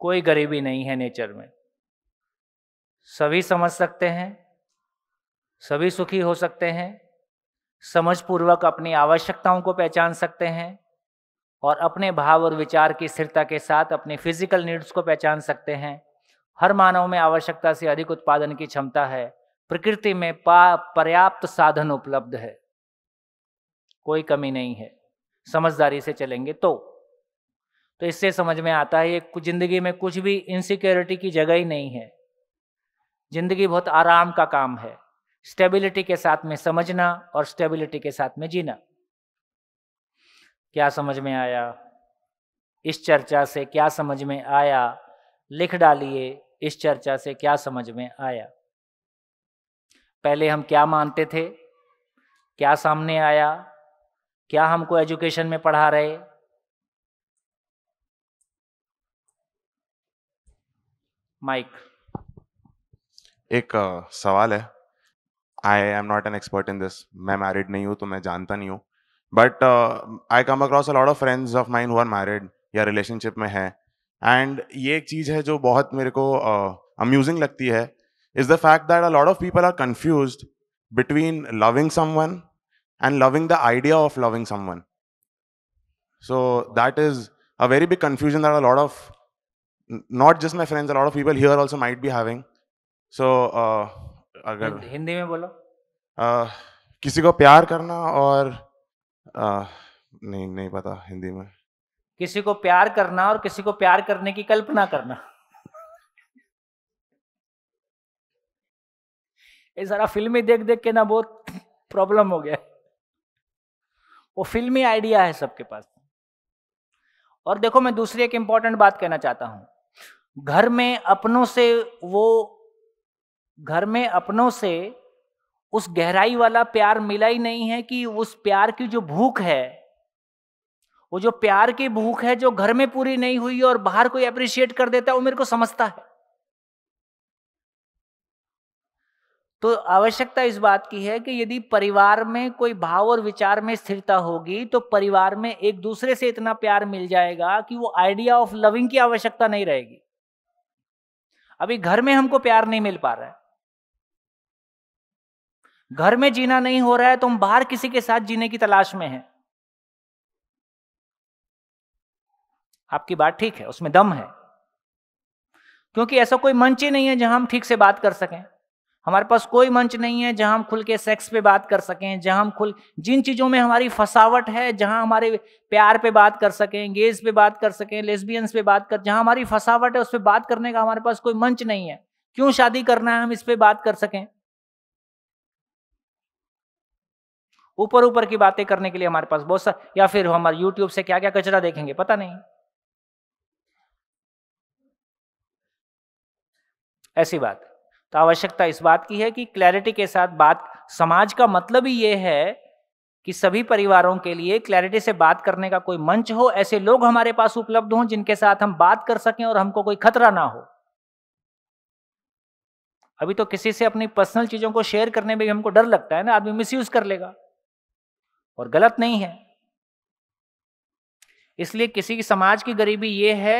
S1: कोई गरीबी नहीं है नेचर में सभी समझ सकते हैं सभी सुखी हो सकते हैं समझ पूर्वक अपनी आवश्यकताओं को पहचान सकते हैं और अपने भाव और विचार की स्थिरता के साथ अपने फिजिकल नीड्स को पहचान सकते हैं हर मानव में आवश्यकता से अधिक उत्पादन की क्षमता है प्रकृति में पर्याप्त साधन उपलब्ध है कोई कमी नहीं है समझदारी से चलेंगे तो तो इससे समझ में आता है ये जिंदगी में कुछ भी इनसिक्योरिटी की जगह ही नहीं है जिंदगी बहुत आराम का काम है स्टेबिलिटी के साथ में समझना और स्टेबिलिटी के साथ में जीना क्या समझ में आया इस चर्चा से क्या समझ में आया लिख डालिए इस चर्चा से क्या समझ में आया पहले हम क्या मानते थे क्या सामने आया क्या हमको एजुकेशन में पढ़ा रहे माइक
S9: एक सवाल है I am not an expert in this मैं मैरिड नहीं हूँ तो मैं जानता नहीं हूँ but I come across a lot of friends of mine हुआ मैरिड या रिलेशनशिप में है एंड ये एक चीज़ है जो बहुत मेरे को अम्यूजिंग uh, लगती है is the fact that a lot of people are confused between loving someone and loving the idea of loving someone. So that is a very big confusion that a lot of, not just my friends, a lot of people here also might be having. So, uh, अगर Hindi में बोलो uh, किसी को प्यार करना और uh, नहीं नहीं पता हिंदी में
S1: किसी को प्यार करना और किसी को प्यार करने की कल्पना करना ये जरा फिल्मी देख देख के ना बहुत प्रॉब्लम हो गया वो फिल्मी आइडिया है सबके पास और देखो मैं दूसरी एक इंपॉर्टेंट बात कहना चाहता हूं घर में अपनों से वो घर में अपनों से उस गहराई वाला प्यार मिला ही नहीं है कि उस प्यार की जो भूख है वो जो प्यार की भूख है जो घर में पूरी नहीं हुई और बाहर कोई अप्रिशिएट कर देता है वो मेरे को समझता है तो आवश्यकता इस बात की है कि यदि परिवार में कोई भाव और विचार में स्थिरता होगी तो परिवार में एक दूसरे से इतना प्यार मिल जाएगा कि वो आइडिया ऑफ लविंग की आवश्यकता नहीं रहेगी अभी घर में हमको प्यार नहीं मिल पा रहा है घर में जीना नहीं हो रहा है तो हम बाहर किसी के साथ जीने की तलाश में हैं आपकी बात ठीक है उसमें दम है क्योंकि ऐसा कोई मंच ही नहीं है जहां हम ठीक से बात कर सकें हमारे पास कोई मंच नहीं है जहां हम खुल के सेक्स पे बात कर सकें जहां हम खुल जिन चीज़ों में हमारी फसावट है जहां हमारे प्यार पे बात कर सकें गेज पे बात कर सकें लेस्बियंस पे बात कर जहां हमारी फसावट है उस पर बात करने का हमारे पास कोई मंच नहीं है क्यों शादी करना है हम इस पर बात कर सकें ऊपर ऊपर की बातें करने के लिए हमारे पास बहुत सा या फिर हमारे यूट्यूब से क्या क्या कचरा देखेंगे पता नहीं ऐसी बात तो आवश्यकता इस बात की है कि क्लैरिटी के साथ बात समाज का मतलब ही ये है कि सभी परिवारों के लिए क्लैरिटी से बात करने का कोई मंच हो ऐसे लोग हमारे पास उपलब्ध हों जिनके साथ हम बात कर सकें और हमको कोई खतरा ना हो अभी तो किसी से अपनी पर्सनल चीजों को शेयर करने में भी हमको डर लगता है ना आदमी मिसयूज कर लेगा और गलत नहीं है इसलिए किसी की समाज की गरीबी ये है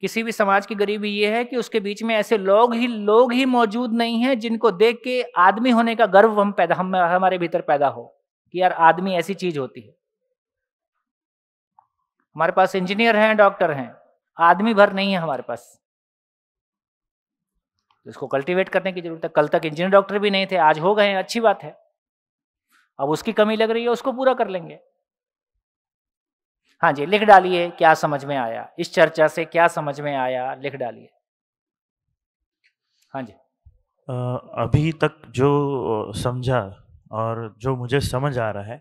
S1: किसी भी समाज की गरीबी ये है कि उसके बीच में ऐसे लोग ही लोग ही मौजूद नहीं हैं जिनको देख के आदमी होने का गर्व हम पैदा हम हमारे भीतर पैदा हो कि यार आदमी ऐसी चीज होती है हमारे पास इंजीनियर हैं डॉक्टर हैं आदमी भर नहीं है हमारे पास तो इसको कल्टीवेट करने की जरूरत है कल तक इंजीनियर डॉक्टर भी नहीं थे आज हो गए अच्छी बात है अब उसकी कमी लग रही है उसको पूरा कर लेंगे हाँ जी लिख डालिए क्या समझ में आया इस चर्चा से क्या समझ में आया लिख डालिए हाँ जी
S5: अभी तक जो समझा और जो मुझे समझ आ रहा है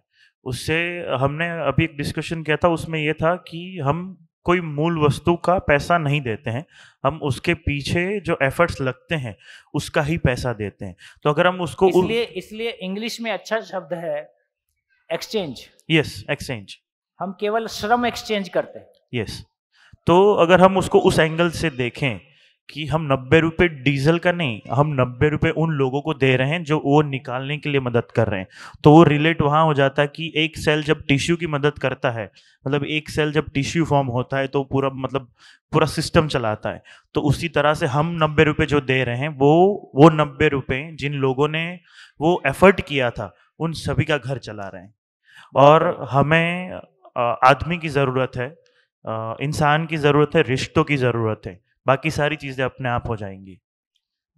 S5: उससे हमने अभी एक डिस्कशन किया था उसमें यह था कि हम कोई मूल वस्तु का पैसा नहीं देते हैं हम उसके पीछे जो एफर्ट्स लगते हैं उसका ही पैसा देते हैं तो अगर हम उसको इसलिए
S1: उन... इसलिए इंग्लिश में अच्छा शब्द है एक्सचेंज यस एक्सचेंज हम केवल श्रम एक्सचेंज करते हैं
S5: यस yes. तो अगर हम उसको उस एंगल से देखें कि हम नब्बे रुपये डीजल का नहीं हम नब्बे रुपये उन लोगों को दे रहे हैं जो वो निकालने के लिए मदद कर रहे हैं तो वो रिलेट वहाँ हो जाता है कि एक सेल जब टिश्यू की मदद करता है मतलब एक सेल जब टिश्यू फॉर्म होता है तो पूरा मतलब पूरा सिस्टम चलाता है तो उसी तरह से हम नब्बे रुपये जो दे रहे हैं वो वो नब्बे रुपये जिन लोगों ने वो एफर्ट किया था उन सभी का घर चला रहे हैं और हमें आदमी की ज़रूरत है इंसान की ज़रूरत है रिश्तों की ज़रूरत है बाकी सारी चीज़ें अपने आप हो जाएंगी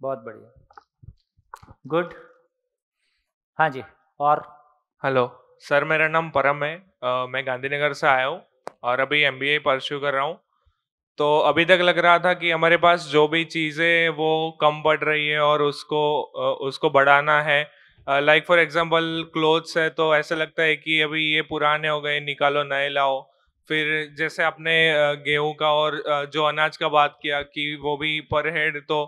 S1: बहुत बढ़िया गुड
S8: हाँ जी और हेलो सर मेरा नाम परम है आ, मैं गांधीनगर से आया हूँ और अभी एम बी परस्यू कर रहा हूँ तो अभी तक लग रहा था कि हमारे पास जो भी चीज़ें वो कम पड़ रही है और उसको उसको बढ़ाना है लाइक फॉर एग्जांपल क्लोथ्स है तो ऐसा लगता है कि अभी ये पुराने हो गए निकालो नए लाओ फिर जैसे आपने गेहूं का और जो अनाज का बात किया कि वो भी पर हेड तो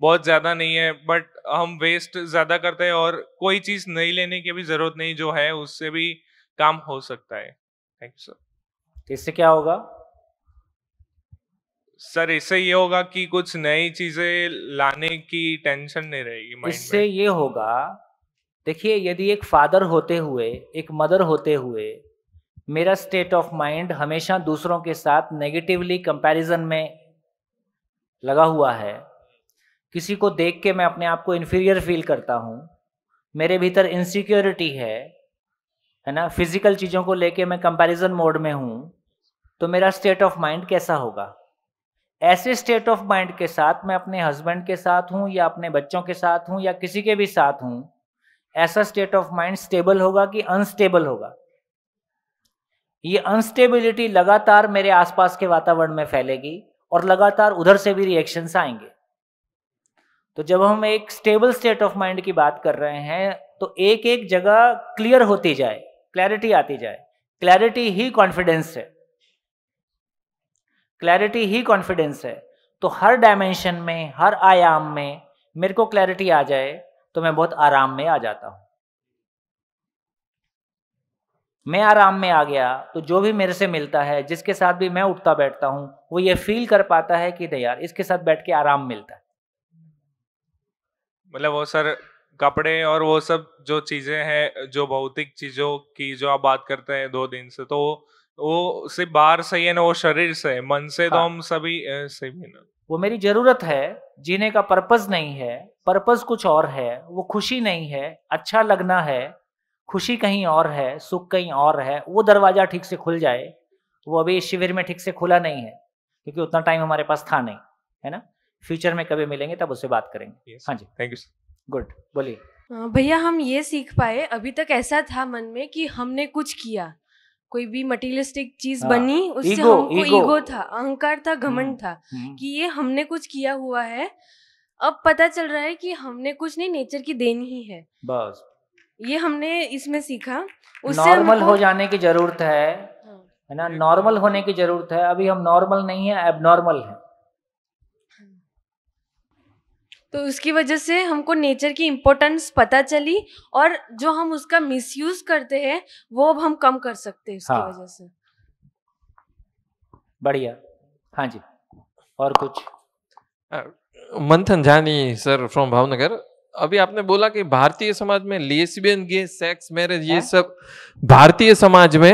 S8: बहुत ज़्यादा नहीं है बट हम वेस्ट ज़्यादा करते हैं और कोई चीज़ नहीं लेने की भी ज़रूरत नहीं जो है उससे भी काम हो सकता है थैंक यू सर
S1: इससे क्या होगा
S8: सर इससे ये होगा कि कुछ नई चीज़ें लाने की टेंशन नहीं रहेगी इससे ये
S1: होगा देखिए यदि एक फादर होते हुए एक मदर होते हुए मेरा स्टेट ऑफ माइंड हमेशा दूसरों के साथ नेगेटिवली कंपैरिजन में लगा हुआ है किसी को देख के मैं अपने आप को इन्फीरियर फील करता हूँ मेरे भीतर इनसिक्योरिटी है है ना फिजिकल चीज़ों को लेके मैं कंपैरिजन मोड में हूँ तो मेरा स्टेट ऑफ माइंड कैसा होगा ऐसे स्टेट ऑफ माइंड के साथ मैं अपने हस्बैंड के साथ हूँ या अपने बच्चों के साथ हूँ या किसी के भी साथ हूँ ऐसा स्टेट ऑफ माइंड स्टेबल होगा कि अनस्टेबल होगा ये अनस्टेबिलिटी लगातार मेरे आसपास के वातावरण में फैलेगी और लगातार उधर से भी रिएक्शन आएंगे तो जब हम एक स्टेबल स्टेट ऑफ माइंड की बात कर रहे हैं तो एक एक जगह क्लियर होती जाए क्लैरिटी आती जाए क्लैरिटी ही कॉन्फिडेंस है क्लैरिटी ही कॉन्फिडेंस है तो हर डायमेंशन में हर आयाम में मेरे को क्लैरिटी आ जाए तो मैं बहुत आराम में आ जाता हूँ मैं आराम में आ गया तो जो भी मेरे से मिलता है जिसके साथ भी मैं उठता बैठता हूँ वो ये फील कर पाता है कि नहीं यार इसके साथ बैठ के आराम मिलता है
S8: मतलब वो सर कपड़े और वो सब जो चीजें हैं जो भौतिक चीजों की जो आप बात करते हैं दो दिन से तो वो सिर्फ बाहर से ही है ना वो शरीर से मन से तो हाँ। तो हम सभी सही ना
S1: वो मेरी जरूरत है जीने का पर्पज नहीं है पर्पज कुछ और है वो खुशी नहीं है अच्छा लगना है खुशी कहीं और है सुख कहीं और है वो दरवाज़ा ठीक से खुल जाए वो अभी इस शिविर में ठीक से खुला नहीं है क्योंकि उतना टाइम हमारे पास था नहीं है ना फ्यूचर में कभी मिलेंगे तब उससे बात करेंगे yes, हाँ जी थैंक यू गुड बोलिए
S3: भैया हम ये सीख पाए अभी तक ऐसा था मन में कि हमने कुछ किया कोई भी मटीरियलिस्टिक चीज हाँ, बनी उससे ego, हमको ईगो था अहंकार था हम्म, घमंड था हम्म। कि ये हमने कुछ किया हुआ है अब पता चल रहा है कि हमने कुछ नहीं नेचर की देन ही है बस ये हमने इसमें सीखा उससे नॉर्मल हो
S1: जाने की जरूरत है हाँ। है ना नॉर्मल होने की जरूरत है अभी हम नॉर्मल नहीं है एबनॉर्मल है
S3: तो उसकी वजह से हमको नेचर की इम्पोर्टेंस पता चली और जो हम उसका मिसयूज करते हैं वो अब हम कम कर सकते हैं उसकी हाँ। वजह से
S1: बढ़िया हाँ जी और कुछ
S8: मंथन जानी सर फ्रॉम भावनगर अभी आपने बोला कि भारतीय समाज में लेस्बियन गे सेक्स मैरिज ये हाँ। सब भारतीय समाज में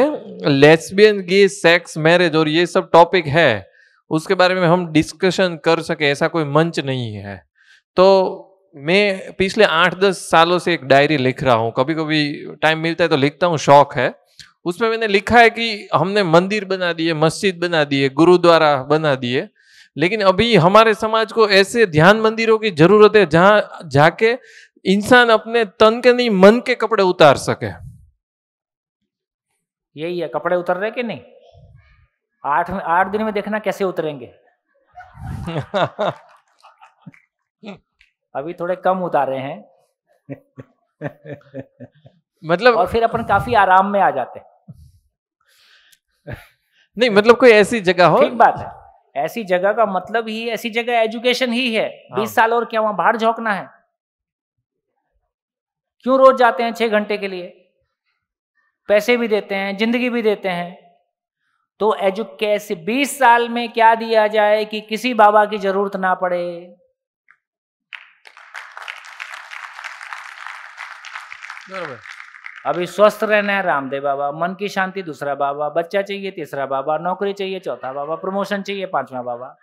S8: लेस्बियन गे सेक्स मैरिज और ये सब टॉपिक है उसके बारे में हम डिस्कशन कर सके ऐसा कोई मंच नहीं है तो मैं पिछले आठ दस सालों से एक डायरी लिख रहा हूँ कभी कभी टाइम मिलता है तो लिखता हूँ शौक है उसमें मैंने लिखा है कि हमने मंदिर बना दिए मस्जिद बना दिए गुरुद्वारा बना दिए लेकिन अभी हमारे समाज को ऐसे ध्यान मंदिरों की जरूरत है जहाँ जाके इंसान अपने तन के नहीं मन के कपड़े उतार सके
S1: यही है कपड़े उतर रहे कि नहीं आठ आठ दिन में देखना कैसे उतरेंगे अभी थोड़े कम उतारे हैं मतलब और फिर अपन काफी आराम में आ जाते हैं
S8: नहीं मतलब कोई ऐसी जगह हो ठीक
S1: बात है ऐसी जगह का मतलब ही ऐसी जगह एजुकेशन ही है हाँ। बीस साल और क्या वहां बाहर झोंकना है क्यों रोज जाते हैं छह घंटे के लिए पैसे भी देते हैं जिंदगी भी देते हैं तो एजुकेश बीस साल में क्या दिया जाए कि किसी बाबा की जरूरत ना पड़े अभी स्वस्थ रहना है रामदेव बाबा मन की शांति दूसरा बाबा बच्चा चाहिए तीसरा बाबा नौकरी चाहिए चौथा बाबा प्रमोशन चाहिए पांचवा बाबा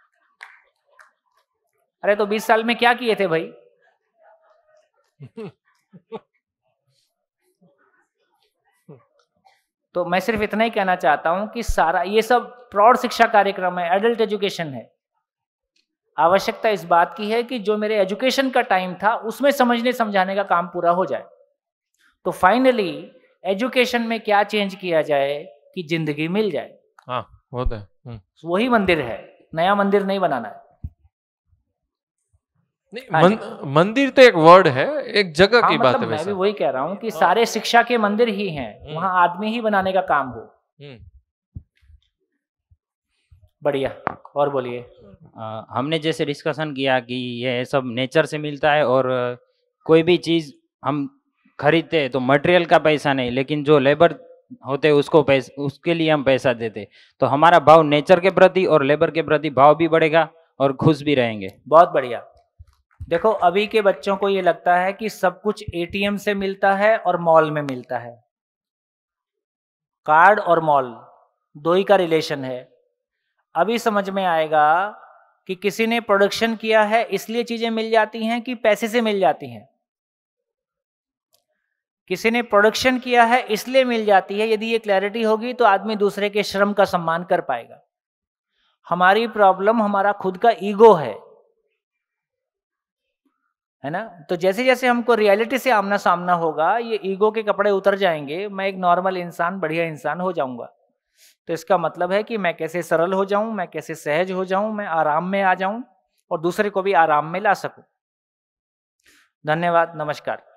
S1: अरे तो बीस साल में क्या किए थे भाई तो मैं सिर्फ इतना ही कहना चाहता हूं कि सारा ये सब प्रौढ़ शिक्षा कार्यक्रम है एडल्ट एजुकेशन है आवश्यकता इस बात की है कि जो मेरे एजुकेशन का टाइम था उसमें समझने समझाने का काम पूरा हो जाए तो फाइनली एजुकेशन में क्या चेंज किया जाए कि जिंदगी मिल जाए
S8: हाँ, बहुत है हम्म।
S1: वही मंदिर है नया मंदिर नहीं बनाना है
S8: हाँ मन, मंदिर तो एक वर्ड है एक जगह हाँ, की मतलब बात है मैं भी
S1: वही कह रहा हूँ कि हाँ। सारे शिक्षा के मंदिर ही हैं हम्म। वहां आदमी ही बनाने का काम हो हम्म। बढ़िया और बोलिए हमने जैसे डिस्कशन किया कि ये सब नेचर से मिलता है और कोई भी चीज हम खरीदते तो मटेरियल का पैसा नहीं लेकिन जो लेबर होते उसको पैस, उसके लिए हम पैसा देते तो हमारा भाव नेचर के प्रति और लेबर के प्रति भाव भी बढ़ेगा और खुश भी रहेंगे बहुत बढ़िया देखो अभी के बच्चों को ये लगता है कि सब कुछ एटीएम से मिलता है और मॉल में मिलता है कार्ड और मॉल दो ही का रिलेशन है अभी समझ में आएगा कि किसी ने प्रोडक्शन किया है इसलिए चीजें मिल जाती हैं कि पैसे से मिल जाती हैं किसी ने प्रोडक्शन किया है इसलिए मिल जाती है यदि ये क्लैरिटी होगी तो आदमी दूसरे के श्रम का सम्मान कर पाएगा हमारी प्रॉब्लम हमारा खुद का ईगो है है ना तो जैसे जैसे हमको रियलिटी से आमना सामना होगा ये ईगो के कपड़े उतर जाएंगे मैं एक नॉर्मल इंसान बढ़िया इंसान हो जाऊंगा तो इसका मतलब है कि मैं कैसे सरल हो जाऊं मैं कैसे सहज हो जाऊं मैं आराम में आ जाऊं और दूसरे को भी आराम में ला सकूं धन्यवाद नमस्कार